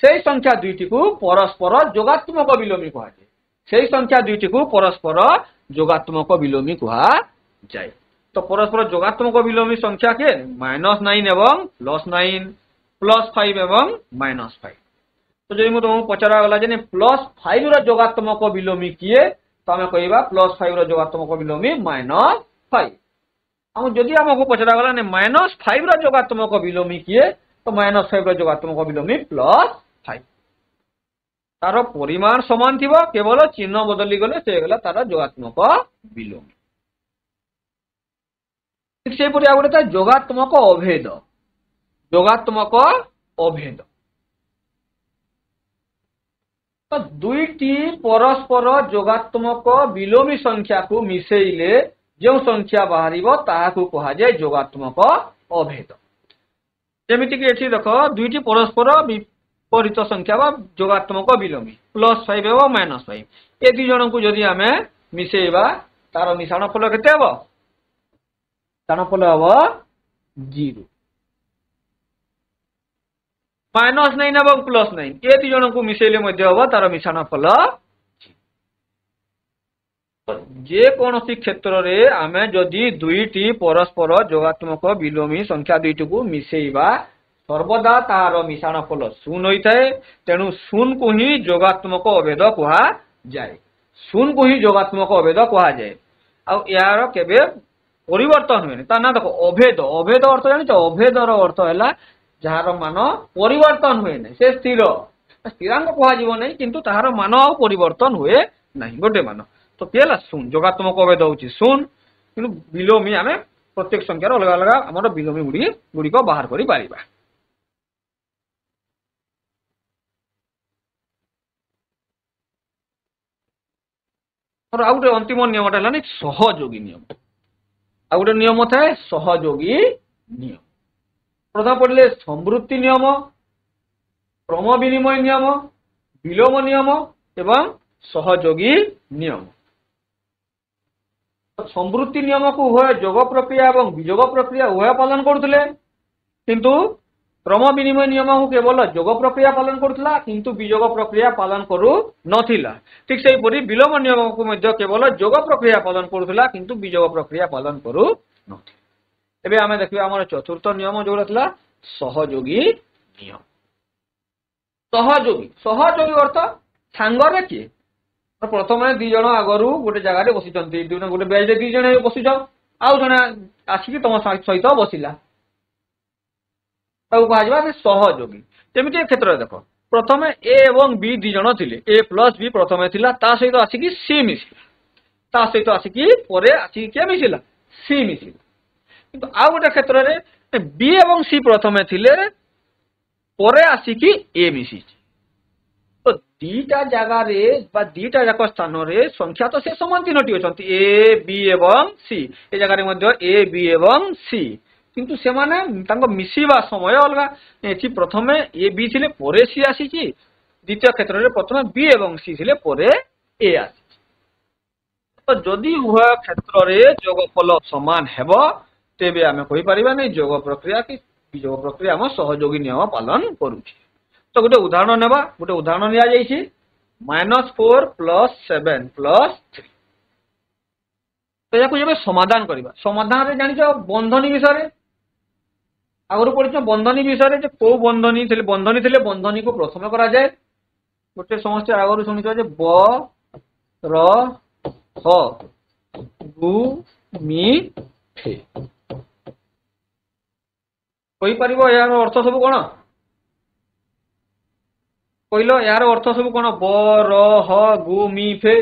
সেই সংখ্যা দুইটি পরস্পর যোগাত্মক বিলমি কুহা যায় সেই সংখ্যা দুইটি পরস্পর যোগাত্মক বিলমি কুহা যায় তো পরস্পর যোগাত্মক অবিলম্বী সংখ্যাকে মাইনাস নাইন এবং প্লস নাইন প্লস ফাইভ এবং মাইনাস ফাইভ তো যদি মু তোমাকে পচারা যে প্লস ফাইভ র যোগাত্মক বিলোমী কি আমি কইবা প্লস ফাইভ র যোগাত্মক বিলোমী মাইনস ফাইভ আমি যদি আমাকে পচারা গলা মাইনস ফাইভ র যোগাত্মক বিলোমী কি তো মাইনস ফাইভ র যোগাত্মক বিলোমী প্লস ফাইভ তার পরিমাণ সমান থিব কেবল চিহ্ন বদলি গলে সে গলা তার যোগাত্মক বিলোমী ଠିକ୍ ସେହିପରି ଆଉ ଗୋଟେ ଥାଏ ଯୋଗାତ୍ମକ ଅଭେଦ ଯୋଗାତ୍ମକ ଅଭେଦ ତ ଦୁଇଟି ପରସ୍ପର ଯୋଗାତ୍ମକ ବିଲୋମୀ ସଂଖ୍ୟାକୁ ମିଶେଇଲେ ଯେଉଁ ସଂଖ୍ୟା ବାହାରିବ ତାହାକୁ କୁହାଯାଏ ଯୋଗାତ୍ମକ ଅଭେଦ ଯେମିତିକି ଏଠି ଦେଖ ଦୁଇଟି ପରସ୍ପର বিপরীত সংখ্যা বা যোগাত্মক বিলোমী প্লস ফাইভ হব মাইনস ফাইভ এ দুই জনকু যদি আমি মিশাইবা তার মিশ্রণ ফল কেতে হব Example our 0. মাইনস নাইন এবং প্লস নাইন এ দুজনকু মিশাইলে মধ্যে হব তার মিশানো ফল যে কোনসি ক্ষেত্রে আমি যদি দুইটি পরস্পর যোগাত্মক বিলোমী সংখ্যা দুইটিকু মিশাইবা সর্বদা তার মিশাণ ফল শূন্য হয়ে তেণু শূন্যকু হি যোগাত্মক অভেদ কুহযায় শূন্যকু হি যোগাত্মক অভেদ কুহযায় আর এর কেবে পরিবর্তন হুয়ে তার না দেখো অভেদ অভেদ অর্থ জানিছ অভেদর অর্থ হল যার মান পরিবর্তন হুয়ে না সে স্থির ସ୍ଥିରାଙ୍ଗ କୁହାଯିବ ନାହିଁ କିନ୍ତୁ ତାହାର ମାନ ଆଉ ପରିବର୍ତ୍ତନ ହୁଏ ନାହିଁ ଗୋଟେ ମାନ ତ କି ହେଲା ଶୂନ ଯୋଗାତ୍ମକ ଅବେଦ ହେଉଛି ଶୂନ କିନ୍ତୁ ବିଲୋମୀ ଆମେ ପ୍ରତ୍ୟେକ ସଂଖ୍ୟାର ଅଲଗା ଅଲଗା ଆମର ବିଲୋମୀ ଗୁଡି ଗୁଡିକ ବାହାର କରିପାରିବା ଆଉ ଗୋଟେ ଅନ୍ତିମ ନିୟମଟା ହେଲାନି ସହଯୋଗୀ ନିୟମ আর গোটে নিয়ম ଥାଏ সহযোগী নিয়ম প্রথম পড়লে ସମୃଦ୍ଧି নিয়ম ক্রম বিনিময় নিয়ম বিলোম নিয়ম এবং সহযোগী নিয়ম সমৃদ্ধি নিয়মকে উভয় যোগ প্রক্রিয়া এবং বিযোগ প্রক্রিয়া উভয় পালন করুলে কিন্তু ক্রম বিনিময় ନିୟମକୁ କେବଳ ଯୋଗ ପ୍ରକ୍ରିୟା ପାଳନ କରୁଥିଲା କିନ୍ତୁ ବିଯୋଗ ପ୍ରକ୍ରିୟା ପାଳନ କରୁନଥିଲା ଠିକ ସେହିପରି ବିଲୋମ ନିୟମକୁ ମଧ୍ୟ କେବଳ ଯୋଗ ପ୍ରକ୍ରିୟା ପାଳନ କରୁଥିଲା କିନ୍ତୁ ବିଯୋଗ ପ୍ରକ୍ରିୟା ପାଳନ କରୁନଥିଲା ଏବେ ଆମେ ଦେଖିବା ଆମର ଚତୁର୍ଥ ନିୟମ ଯୋଉଟା ଥିଲା ସହଯୋଗୀ ନିୟମ ସହଯୋଗୀ ସହଯୋଗୀ ଅର୍ଥ ସାଙ୍ଗରେ କିଏ ପ୍ରଥମେ ଦି ଜଣ ଆଗରୁ ଗୋଟେ ଜାଗାରେ ବସିଛନ୍ତି ଦୁଇ ଜଣ ଗୋଟେ ବେଞ୍ଚରେ ଦି ଜଣ ବସିଛ ଆଉ ଜଣେ ଆସିକି ତମ ସହିତ ବସିଲା ତାକୁ କୁହାଯିବ ଆମେ ସହଯୋଗୀ ତେମିତି ଏ କ୍ଷେତ୍ରରେ ଦେଖ ପ୍ରଥମେ ଏ ଏବଂ ବି ଦି ଜଣ ଥିଲେ ଏ ପ୍ଲସ୍ ବି ପ୍ରଥମେ ଥିଲା ତା ସହିତ ଆସିକି ସି ମିଶିଲା ତା ସହିତ ଆସିକି ପରେ ଆସିକି କିଏ ମିଶିଲା ସି ମିଶିଲା କିନ୍ତୁ ଆଉ ଗୋଟେ କ୍ଷେତ୍ରରେ ବି ଏବଂ ସି ପ୍ରଥମେ ଥିଲେ ପରେ ଆସିକି ଏ ମିଶିଛି ତ ଦିଟା ଜାଗାରେ ବା ଦିଟା ଯାକ ସ୍ଥାନରେ ସଂଖ୍ୟା ତ ସେ ସମାନ ତିନୋଟି ଅଛନ୍ତି ଏ ବି ଏବଂ ସି ଏ ଜାଗାରେ ମଧ୍ୟ ଏ ବି ଏବଂ ସି কিন্তু ସେମାନେ ତାଙ୍କ ମିଶିବା ସମୟ ଅଲଗା ଏଠି ପ୍ରଥମେ ଏ ବି ଥିଲେ ପରେ ସି ଆସିଛି ଦ୍ୱିତୀୟ କ୍ଷେତ୍ରରେ ପ୍ରଥମେ ବି ଏବଂ ସି ଥିଲେ ପରେ ଏ ଆସିଛି ତ ଯଦି ଉଭୟ କ୍ଷେତ୍ରରେ ଯୋଗଫଳ ସମାନ ହେବ ତେବେ ଆମେ କହିପାରିବା ନାହିଁ ଯୋଗ ପ୍ରକ୍ରିୟା କି ଯୋଗ ପ୍ରକ୍ରିୟା ଆମ ସହଯୋଗୀ ନିୟମ ପାଳନ କରୁଛି ତ ଗୋଟେ ଉଦାହରଣ ନେବା ଗୋଟେ ଉଦାହରଣ ନିଆଯାଇଛି minus four plus seven plus three তো এখন এবার সমাধান করা সমাধান জাঁচ বন্ধনী বিষয়ে ଆଗରୁ ପଢିଛ ବନ୍ଧନୀ ବିଷୟରେ ଯେ କୋଉ ବନ୍ଧନୀ ଥିଲେ ବନ୍ଧନୀ ଥିଲେ ବନ୍ଧନୀକୁ ପ୍ରଥମେ କରାଯାଏ ଗୋଟେ ସମସ୍ତେ ଆଗରୁ ଶୁଣିଛ ଯେ ବ ର ହ ଗୁ ମି ଫେ କହିପାରିବ ଏହାର ଅର୍ଥ ସବୁ କ'ଣ କହିଲ ଏହାର ଅର୍ଥ ସବୁ କ'ଣ ବ ର ହ ଗୁ ମି ଫେ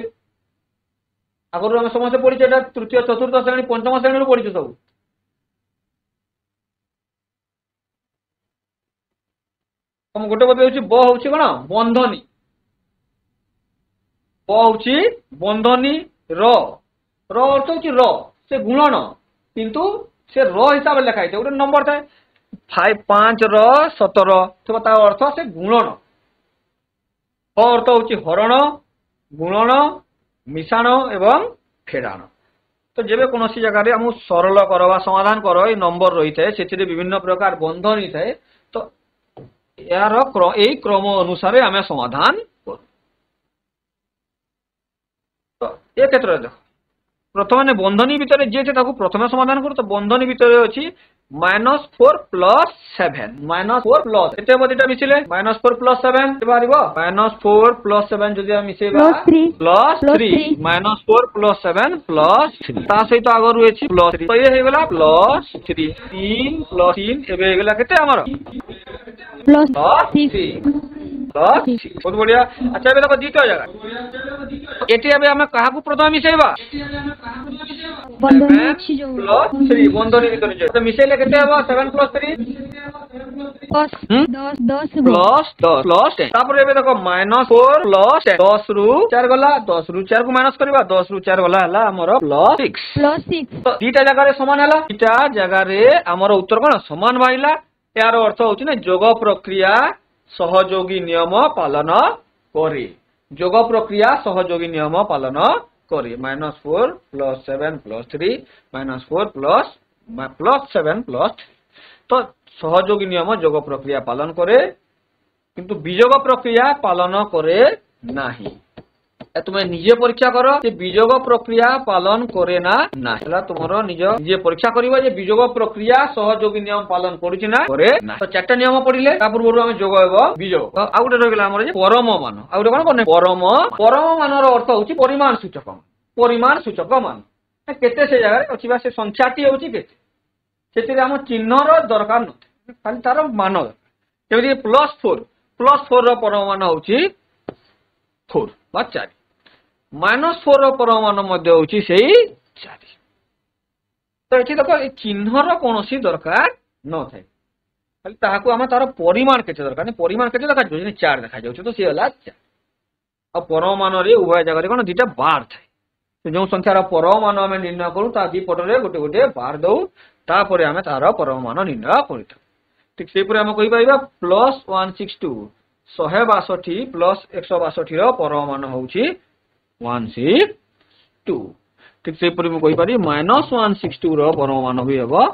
ଆଗରୁ ଆମେ ସମସ୍ତେ ପଢିଛୁ ଏଇଟା ତୃତୀୟ ଚତୁର୍ଥ ଶ୍ରେଣୀ ପଞ୍ଚମ ଶ୍ରେଣୀରୁ ପଢିଛୁ ସବୁ ଗୋଟେ ପଦ ହେଉଛି ବ ହେଉଛି କ'ଣ ବନ୍ଧନୀ ବ ହେଉଛି ବନ୍ଧନୀ ର ର ଅର୍ଥ ହେଉଛି ର ସେ ଗୁଣନ କିନ୍ତୁ ସେ ର ହିସାବରେ ଲେଖା ହେଇଥାଏ ଗୋଟେ ନମ୍ବର ଥାଏ ଫାଇଭ୍ ପାଞ୍ଚ ର ସତର ଥିବ ତା ଅର୍ଥ ସେ ଗୁଣନ ହ ଅର୍ଥ ହେଉଛି ହରଣ ଗୁଣନ ମିଶାଣ ଏବଂ ଫେଡ଼ାଣ ତ ଯେବେ କୌଣସି ଜାଗାରେ ଆମକୁ ସରଳ କର ବା ସମାଧାନ କର ଏଇ ନମ୍ବର ରହିଥାଏ ସେଥିରେ ବିଭିନ୍ନ ପ୍ରକାର ବନ୍ଧନୀ ଥାଏ ତ এর এই ক্রম অনুসারে আমি সমাধান করব তো এ ক্ষেত্রে দেখো প্রথমে বন্ধনী ভিতরে যে আছে তাকে প্রথমে সমাধান করো তো বন্ধনী ভিতরে অছি minus four plus seven minus four plus কেতে হব দুইটা মিশিলে মাইনাস ফোর প্লস সেভেন বাহার মাইনাস ফোর প্লস সেভেন যদি আমি মিশাইবা plus three minus four plus seven plus three তা সহিত আগ রয়েছে প্লস থ্রি তো ইয়ে হয়ে গলা প্লস থ্রি তিন প্লস তিন এবে হয়ে গলা কেতে আমার প্লস থ্রি बहुत बढ़िया अच्छा बेटा जीत हो जाएगा एटी अबे हमें कहा को प्रथम मिसेबा प्लस थ्री बंधनी भीतर तो मिसेले कितने हबा सेवन प्लस थ्री प्लस दस प्लस टेन तापर एबे देखो माइनस फोर प्लस टेन दस रु चार गला दस रु चार को माइनस करवा दस रु चार गला हला हमर प्लस सिक्स प्लस सिक्स दीटा जगह समान हला दीटा जगह रे हमर उत्तर कोन समान भाइला यार अर्थ होउछ ना जोग प्रक्रिया ସହଯୋଗୀ ନିୟମ ପାଳନ କରେ যোগ প্রক্রিয়া সহযোগী নিয়ম পালন করে minus four plus seven plus three minus four plus plus seven plus তো সহযোগী নিয়ম যোগ প্রক্রিয়া পালন করে কিন্তু বিযোগ প্রক্রিয়া পালন করে নাহি তুমি নিজে পরীক্ষা কর যে বিযোগ প্রক্রিয়া পালন করে না না তোমার নিজ নিজে পরীক্ষা করিব যে বিযোগ প্রক্রিয়া সহযোগী নিয়ম পালন করছে না করে না তো চারটা নিয়ম পড়লে তা পূর্ব আমি যোগ হব বিযোগ আউ গোটে রহিলা আমার যে পরম মান আউ গোটে কোন কোন পরম পরম মানর অর্থ হচ্ছে পরিমাণ সূচক পরিমাণ সূচক মান কেতে সে জায়গায় অছি বা সে সংখ্যাটি হচ্ছে কেতে সেটিরে আমার চিহ্নর দরকার নাই খালি তার মান যেমন প্লস ফোর প্লস ফোর র পরম মান হচ্ছে ফোর বা চারি ମାଇନସ୍ ଫୋର୍ ର ପରମାଣୁ ମଧ୍ୟ ହେଉଛି ସେଇ ଚାରି ତ ଏଠି ଦେଖ ଏ ଚିହ୍ନର କୌଣସି ଦରକାର ନଥାଏ ଖାଲି ତାହାକୁ ଆମେ ତାର ପରିମାଣ କେତେ ଦରକାର ପରିମାଣ କେତେ ଦେଖାଯିବ ଯଦି ଚାରି ଦେଖାଯାଉଛି ତ ସିଏ ହେଲା ଚାରି ଆଉ ପରମାଣୁରେ ଉଭୟ ଜାଗାରେ କ'ଣ ଦୁଇଟା ବାର ଥାଏ ଯେଉଁ ସଂଖ୍ୟାର ପରମାଣୁ ଆମେ ନିର୍ଣ୍ଣୟ କରୁ ତା ଦୁଇ ପଟରେ ଗୋଟେ ଗୋଟେ ବାର ଦଉ ତାପରେ ଆମେ ତାର ପରମାଣୁ ନିର୍ଣ୍ଣୟ କରିଥାଉ ଠିକ ସେହିପରି ଆମେ କହିପାରିବା ପ୍ଲସ୍ ୱାନ୍ ସିକ୍ସ ଟୁ ଶହେ ବାଷଠି ପ୍ଲସ୍ ଏକଶହ ବାଷଠିର ପରମାନ ହେଉଛି ୱାନ୍ ସିକ୍ସ ଟୁ ଠିକ୍ ସେହିପରି ମୁଁ କହିପାରିବି ମାଇନସ୍ ୱାନ୍ ସିକ୍ସ ଟୁର ପରମାନ ହୁଏ ହେବ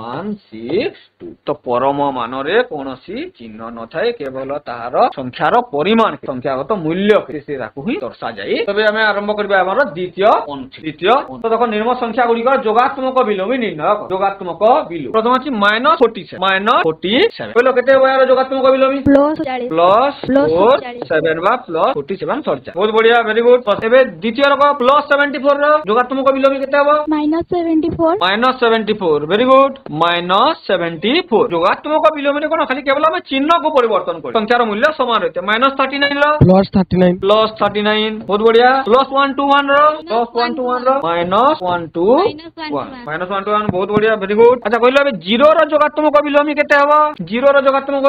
ୱାନ୍ ସିକ୍ସ ଟୁ ତ ପରମ ମାନରେ କୌଣସି ଚିହ୍ନ ନଥାଏ କେବଳ ତାହାର ସଂଖ୍ୟାର ପରିମାଣ ସଂଖ୍ୟାଗତ ମୂଲ୍ୟ ତାକୁ ହିଁ ଦର୍ଶାଯାଇ ତେବେ ଆମେ ଆରମ୍ଭ କରିବା ଆମର ଦ୍ୱିତୀୟ ପନ୍ଥୀ ଦ୍ୱିତୀୟ ଦେଖ ନିର୍ମ ସଂଖ୍ୟା ଗୁଡ଼ିକର ଯୋଗାତ୍ମକ ବିଲୋମୀ ନିର୍ଣ୍ଣୟ ଯୋଗାତ୍ମକ ବିଲୋମ ପ୍ରଥମ ଅଛି minus forty seven minus forty seven କହିଲ କେତେ ଏହାର ଯୋଗାତ୍ମକ ବିଲୋମୀ ପ୍ଲସ୍ ଫୋର୍ ସେଭେନ୍ ବା ପ୍ଲସ୍ ଫୋର୍ଟି ସେଭେନ୍ ସରିଯାଏ ବହୁତ ବଢିଆ ଭେରି ଗୁଡ୍ ଏବେ ଦ୍ୱିତୀୟର ପ୍ଲସ୍ ସେଭେଣ୍ଟି ଫୋର୍ ର ଯୋଗାତ୍ମକ ବିଲୋମୀ କେତେ ହବ minus seventy four minus seventy four very good minus seventy four যোগাত্মক বিলোমের কোণ খালি কেবল আমি চিহ্নকু পরিবর্তন করি সংখ্যার মূল্য সমান রয়েছে মাইনাস থার্টি নাইন র plus thirty nine plus thirty nine বহুত বড়িয়া প্লস ওয়ান টু ওয়ান র প্লস ওয়ান টু ওয়ান র minus one two one minus one two one বহুত বড়িয়া ভেরি গুড আচ্ছা কহিল আমি জিরো র যোগাত্মক বিলোমী কেতে হব জিরো র যোগাত্মক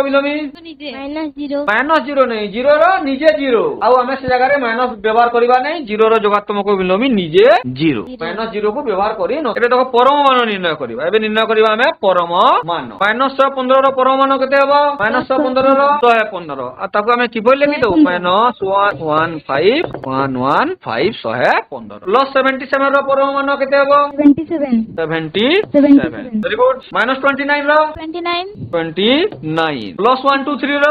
মাইনাস জিরো নেই জিরো নিজে জিরো আউ আমি সে জায়গায় মাইনাস ব্যবহার করিবা নাই জিরো র যোগাত্মক নিজে জিরো মাইনাস জিরো কু ব্যবহার করি ন এবে দেখো পরম মান নির্ণয় করিবা এবে নির্ণয় করিবা ଆମେ ପରମ ମାନ ମାଇନସ୍ ଶହେ ପନ୍ଦରର ପରମ ମାନ କେତେ ହେବ ମାଇନସ୍ ଶହେ ପନ୍ଦରର ଶହେ ପନ୍ଦର ଆଉ ତାକୁ ଆମେ କିଭଳି ଲେଖିଦେବୁ minus one five one one five ଶହେ ପନ୍ଦର ପ୍ଲସ୍ ସେଭେଣ୍ଟି ସେଭେନ୍ ର ପରମ ମାନ କେତେ ହେବ seventy seven very good minus twenty nine ର twenty nine plus one two three ର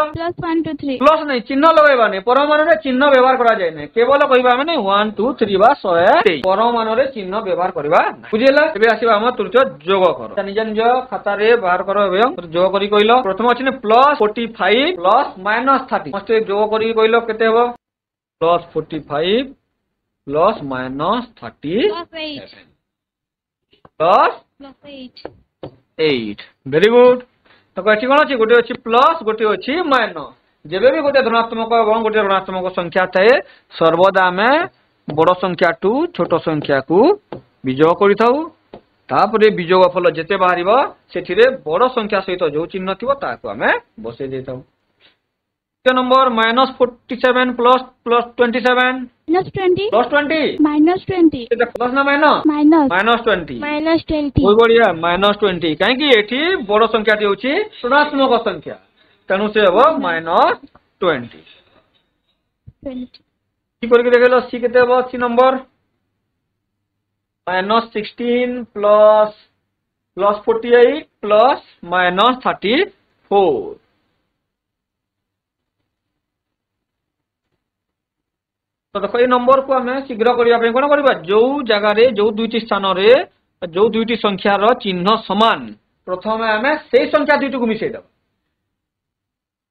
ପ୍ଲସ୍ ନାଇଁ ଚିହ୍ନ ଲଗେଇବାନି ପରମ ମାନରେ ଚିହ୍ନ ବ୍ୟବହାର କରାଯାଏ ନାହିଁ କେବଳ କହିବା ଆମେ ନାଇଁ ୱାନ୍ ଟୁ ଥ୍ରୀ ବା ଶହେ ପରମ ମାନରେ ଚିହ୍ନ ବ୍ୟବହାର କରିବା ବୁଝିହେଲା ଏବେ ଆସିବା ଆମ ତୃତୀୟ ଯୋଗ କର ନିଜ ରିଜନ୍ ଯୋ ଖାତାରେ ବାହାର କର ଏବଂ ଯୋଗ କରି କହିଲ ପ୍ରଥମ ଅଛି ନା plus forty five plus minus thirty ସମସ୍ତେ ଯୋଗ କରିକି କହିଲ କେତେ ହେବ plus forty five plus minus thirty plus eight very good ତାକୁ ଅଛି କ'ଣ ଅଛି ଗୋଟେ ଅଛି ପ୍ଲସ୍ ଗୋଟେ ଅଛି ମାଇନସ୍ ଯେବେ ବି ଗୋଟେ ଧନାତ୍ମକ ଏବଂ ଗୋଟେ ଋଣାତ୍ମକ ସଂଖ୍ୟା ଥାଏ ସର୍ବଦା ଆମେ ବଡ଼ ସଂଖ୍ୟାଠୁ ଛୋଟ ସଂଖ୍ୟାକୁ ବିଜୟ କରିଥାଉ ତାପରେ ବିଯୋଗ ଫଲ ଯେତେ ବାହାରିବ ସେଥିରେ ବଡ ସଂଖ୍ୟା ସହିତ ଯୋଉ ଚିହ୍ନ ଥିବ ତାହାକୁ ଆମେ ବସେଇ ଦେଇଥାଉ number minus forty seven plus plus twenty seven plus twenty minus twenty ସେଟା ପ୍ଲସ୍ ନା minus minus twenty minus twenty ବହୁତ ବଢିଆ ମାଇନସ୍ ଟ୍ୱେଣ୍ଟି କାହିଁକି ଏଠି ବଡ ସଂଖ୍ୟାଟି ହେଉଛି ଋଣାତ୍ମକ ସଂଖ୍ୟା ତେଣୁ ସେ ହେବ ମାଇନସ୍ ଟ୍ୱେଣ୍ଟି কি করি দেখলো সি কেতে হব সি number minus 16 plus plus 48 plus minus 34 তো দেখো এই নম্বরকু আমি শীঘ্র করা কোণ করা যে জায়গায় যে দুইটি স্থানরে যে দুইটি সংখ্যার চিহ্ন সমান প্রথমে আমি সেই সংখ্যা দুইটিকে মিশাই দেব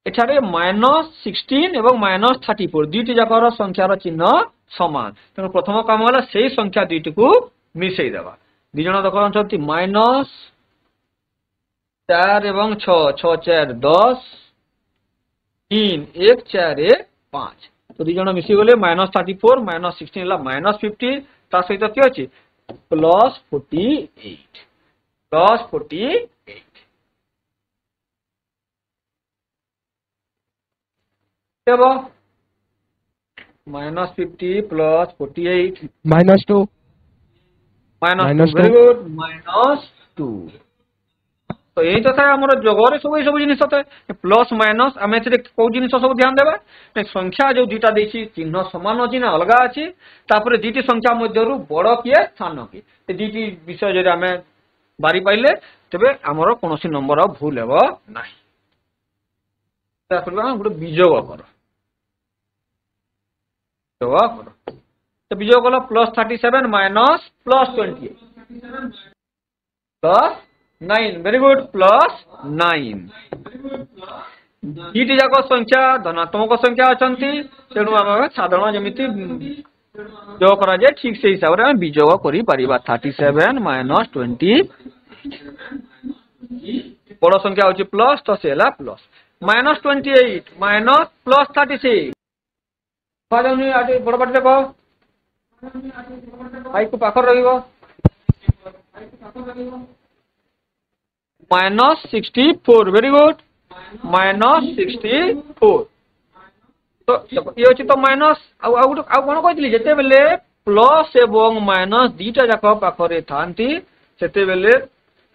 এখানে মাইনস সিক্সটিন এবং মাইনস থার্টি ফোর দুইটি যাকর সংখ্যার চিহ্ন সমান তেমন প্রথম কাম হল সেই সংখ্যা দুইটিকে ମିଶାଇ ଦେବା ଦୁଇ ଜଣ ଦଖଲ ଅଛନ୍ତି ମାଇନସ୍ ଚାରି ଏବଂ ଛଅ ଛଅ ଚାରି ଦଶ ତିନି ଏକ ଚାରି ପାଞ୍ଚ ତ ଦୁଇ ଜଣ ମିଶିଗଲେ minus thirty four minus sixteen ହେଲା ମାଇନସ୍ ଫିଫ୍ଟି ତା ସହିତ କିଏ ଅଛି plus forty eight plus forty eight ହେବ minus 50 plus 48 minus 2 minus two minus two ତ ଏଇ ତଥା ଆମର ଯୋଗରେ ସବୁ ଏଇ ସବୁ ଜିନିଷ ପ୍ଲସ୍ ମାଇନସ୍ ଆମେ ଏଥିରେ କୋଉ ଜିନିଷ ସବୁ ଧ୍ୟାନ ଦେବା ସଂଖ୍ୟା ଯୋଉ ଦୁଇଟା ଦେଇଛି ଚିହ୍ନ ସମାନ ଅଛି ନା ଅଲଗା ଅଛି ତାପରେ ଦୁଇଟି ସଂଖ୍ୟା ମଧ୍ୟରୁ ବଡ଼ କିଏ ସାନ କିଏ ଏ ଦୁଇଟି ବିଷୟ ଯଦି ଆମେ ବାରି ପାଇଲେ ତେବେ ଆମର କୌଣସି ନମ୍ବର ଆଉ ଭୁଲ ହେବ ନାହିଁ ତାପରେ ଗୋଟେ ବିଯୋଗ କର ବିଯୋଗ କର তো বিয়োগ হলো plus thirty seven minus plus twenty plus nine very good plus nine দুইটি যাক সংখ্যা ধনাত্মক সংখ্যা অনেক তেমন আমি সাধারণ যেমি যোগ করা যায় ঠিক সেই হিসাবে আমি বিযোগ করে পারিবা থার্টি সেভেন মাইনাস টোয়েন্টি বড় সংখ্যা হচ্ছে প্লস তো সে হল plus minus twenty eight minus plus thirty six বড় পাটি দেখ आई पाखर रहइबो आई को पाखर वेरी गुड माइनस 64 तो ये अछि तो माइनस आ आ आ कोन कहि दिली जते बेले प्लस एवं माइनस दीटा जक पाखरे थांती सेते बेले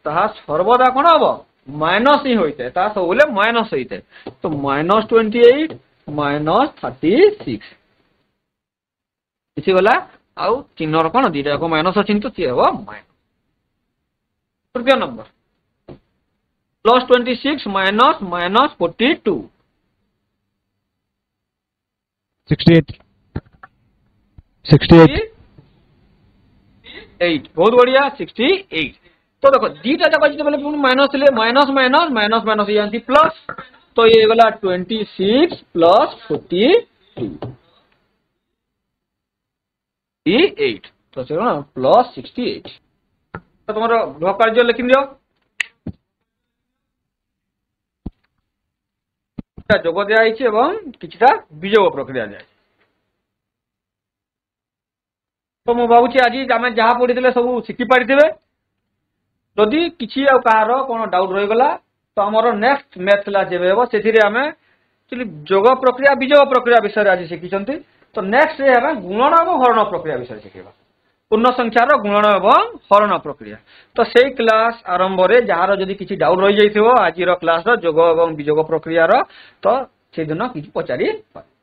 ता सर्वदा कौन हबो माइनस ही होइते ता सब बोले माइनस होइते तो माइनस 28 माइनस 36 किसी वाला ଆଉ ଚିହ୍ନର କ'ଣ ଦୁଇଟା ଯାକ ମାଇନସ୍ ଅଛି ତ ସିଏ ହେବ ମାଇନସ୍ ତୃତୀୟ number plus twenty six minus minus forty two ବହୁତ ବଢିଆ ସିକ୍ସଟି ଏଇଟ୍ ତ ଦେଖ ଦୁଇଟା ଯାକ ଯେତେବେଳେ ମାଇନସ୍ ହେଲେ ମାଇନସ୍ ମାଇନସ୍ ମାଇନସ୍ ମାଇନସ୍ ହେଇଯାନ୍ତି ପ୍ଲସ୍ ତ ଇଏ ହେଇଗଲା twenty six plus forty two ଇ ଏଇଟ୍ ତ ପ୍ଲସ୍ ସିକ୍ସଟି ଏଇଟ୍ ଗୃହ କାର୍ଯ୍ୟ যোগ দেওয়া হয়েছে এবং কিছুটা বিযোগ প্রক্রিয়া দেওয়া তো মু ভাবুছি আজ আমি যা পড়িলে সব শিখি যদি কিছু কাহার কোণ ডাউট রহিগলা তো আমার নেক্সট ম্যাথ ক্লাস যেবে হব আমি যোগ প্রক্রিয়া বিযোগ প্রক্রিয়া বিষয়ে আজ শিখিছন্তি ତ ନେକ୍ସଟ ରେ ହେବା ଗୁଣନ ଏବଂ ହରଣ ପ୍ରକ୍ରିୟା ବିଷୟରେ ଶିଖିବା ପୂର୍ଣ୍ଣ ସଂଖ୍ୟାର ଗୁଣନ ଏବଂ ହରଣ ପ୍ରକ୍ରିୟା ତ ସେଇ କ୍ଲାସ୍ ଆରମ୍ଭରେ ଯାହାର ଯଦି କିଛି ଡାଉଟ୍ ରହିଯାଇଥିବ ଆଜିର କ୍ଲାସ୍ର ଯୋଗ ଏବଂ ବିଯୋଗ ପ୍ରକ୍ରିୟାର ତ ସେଦିନ କିଛି ପଚାରି ପାରେ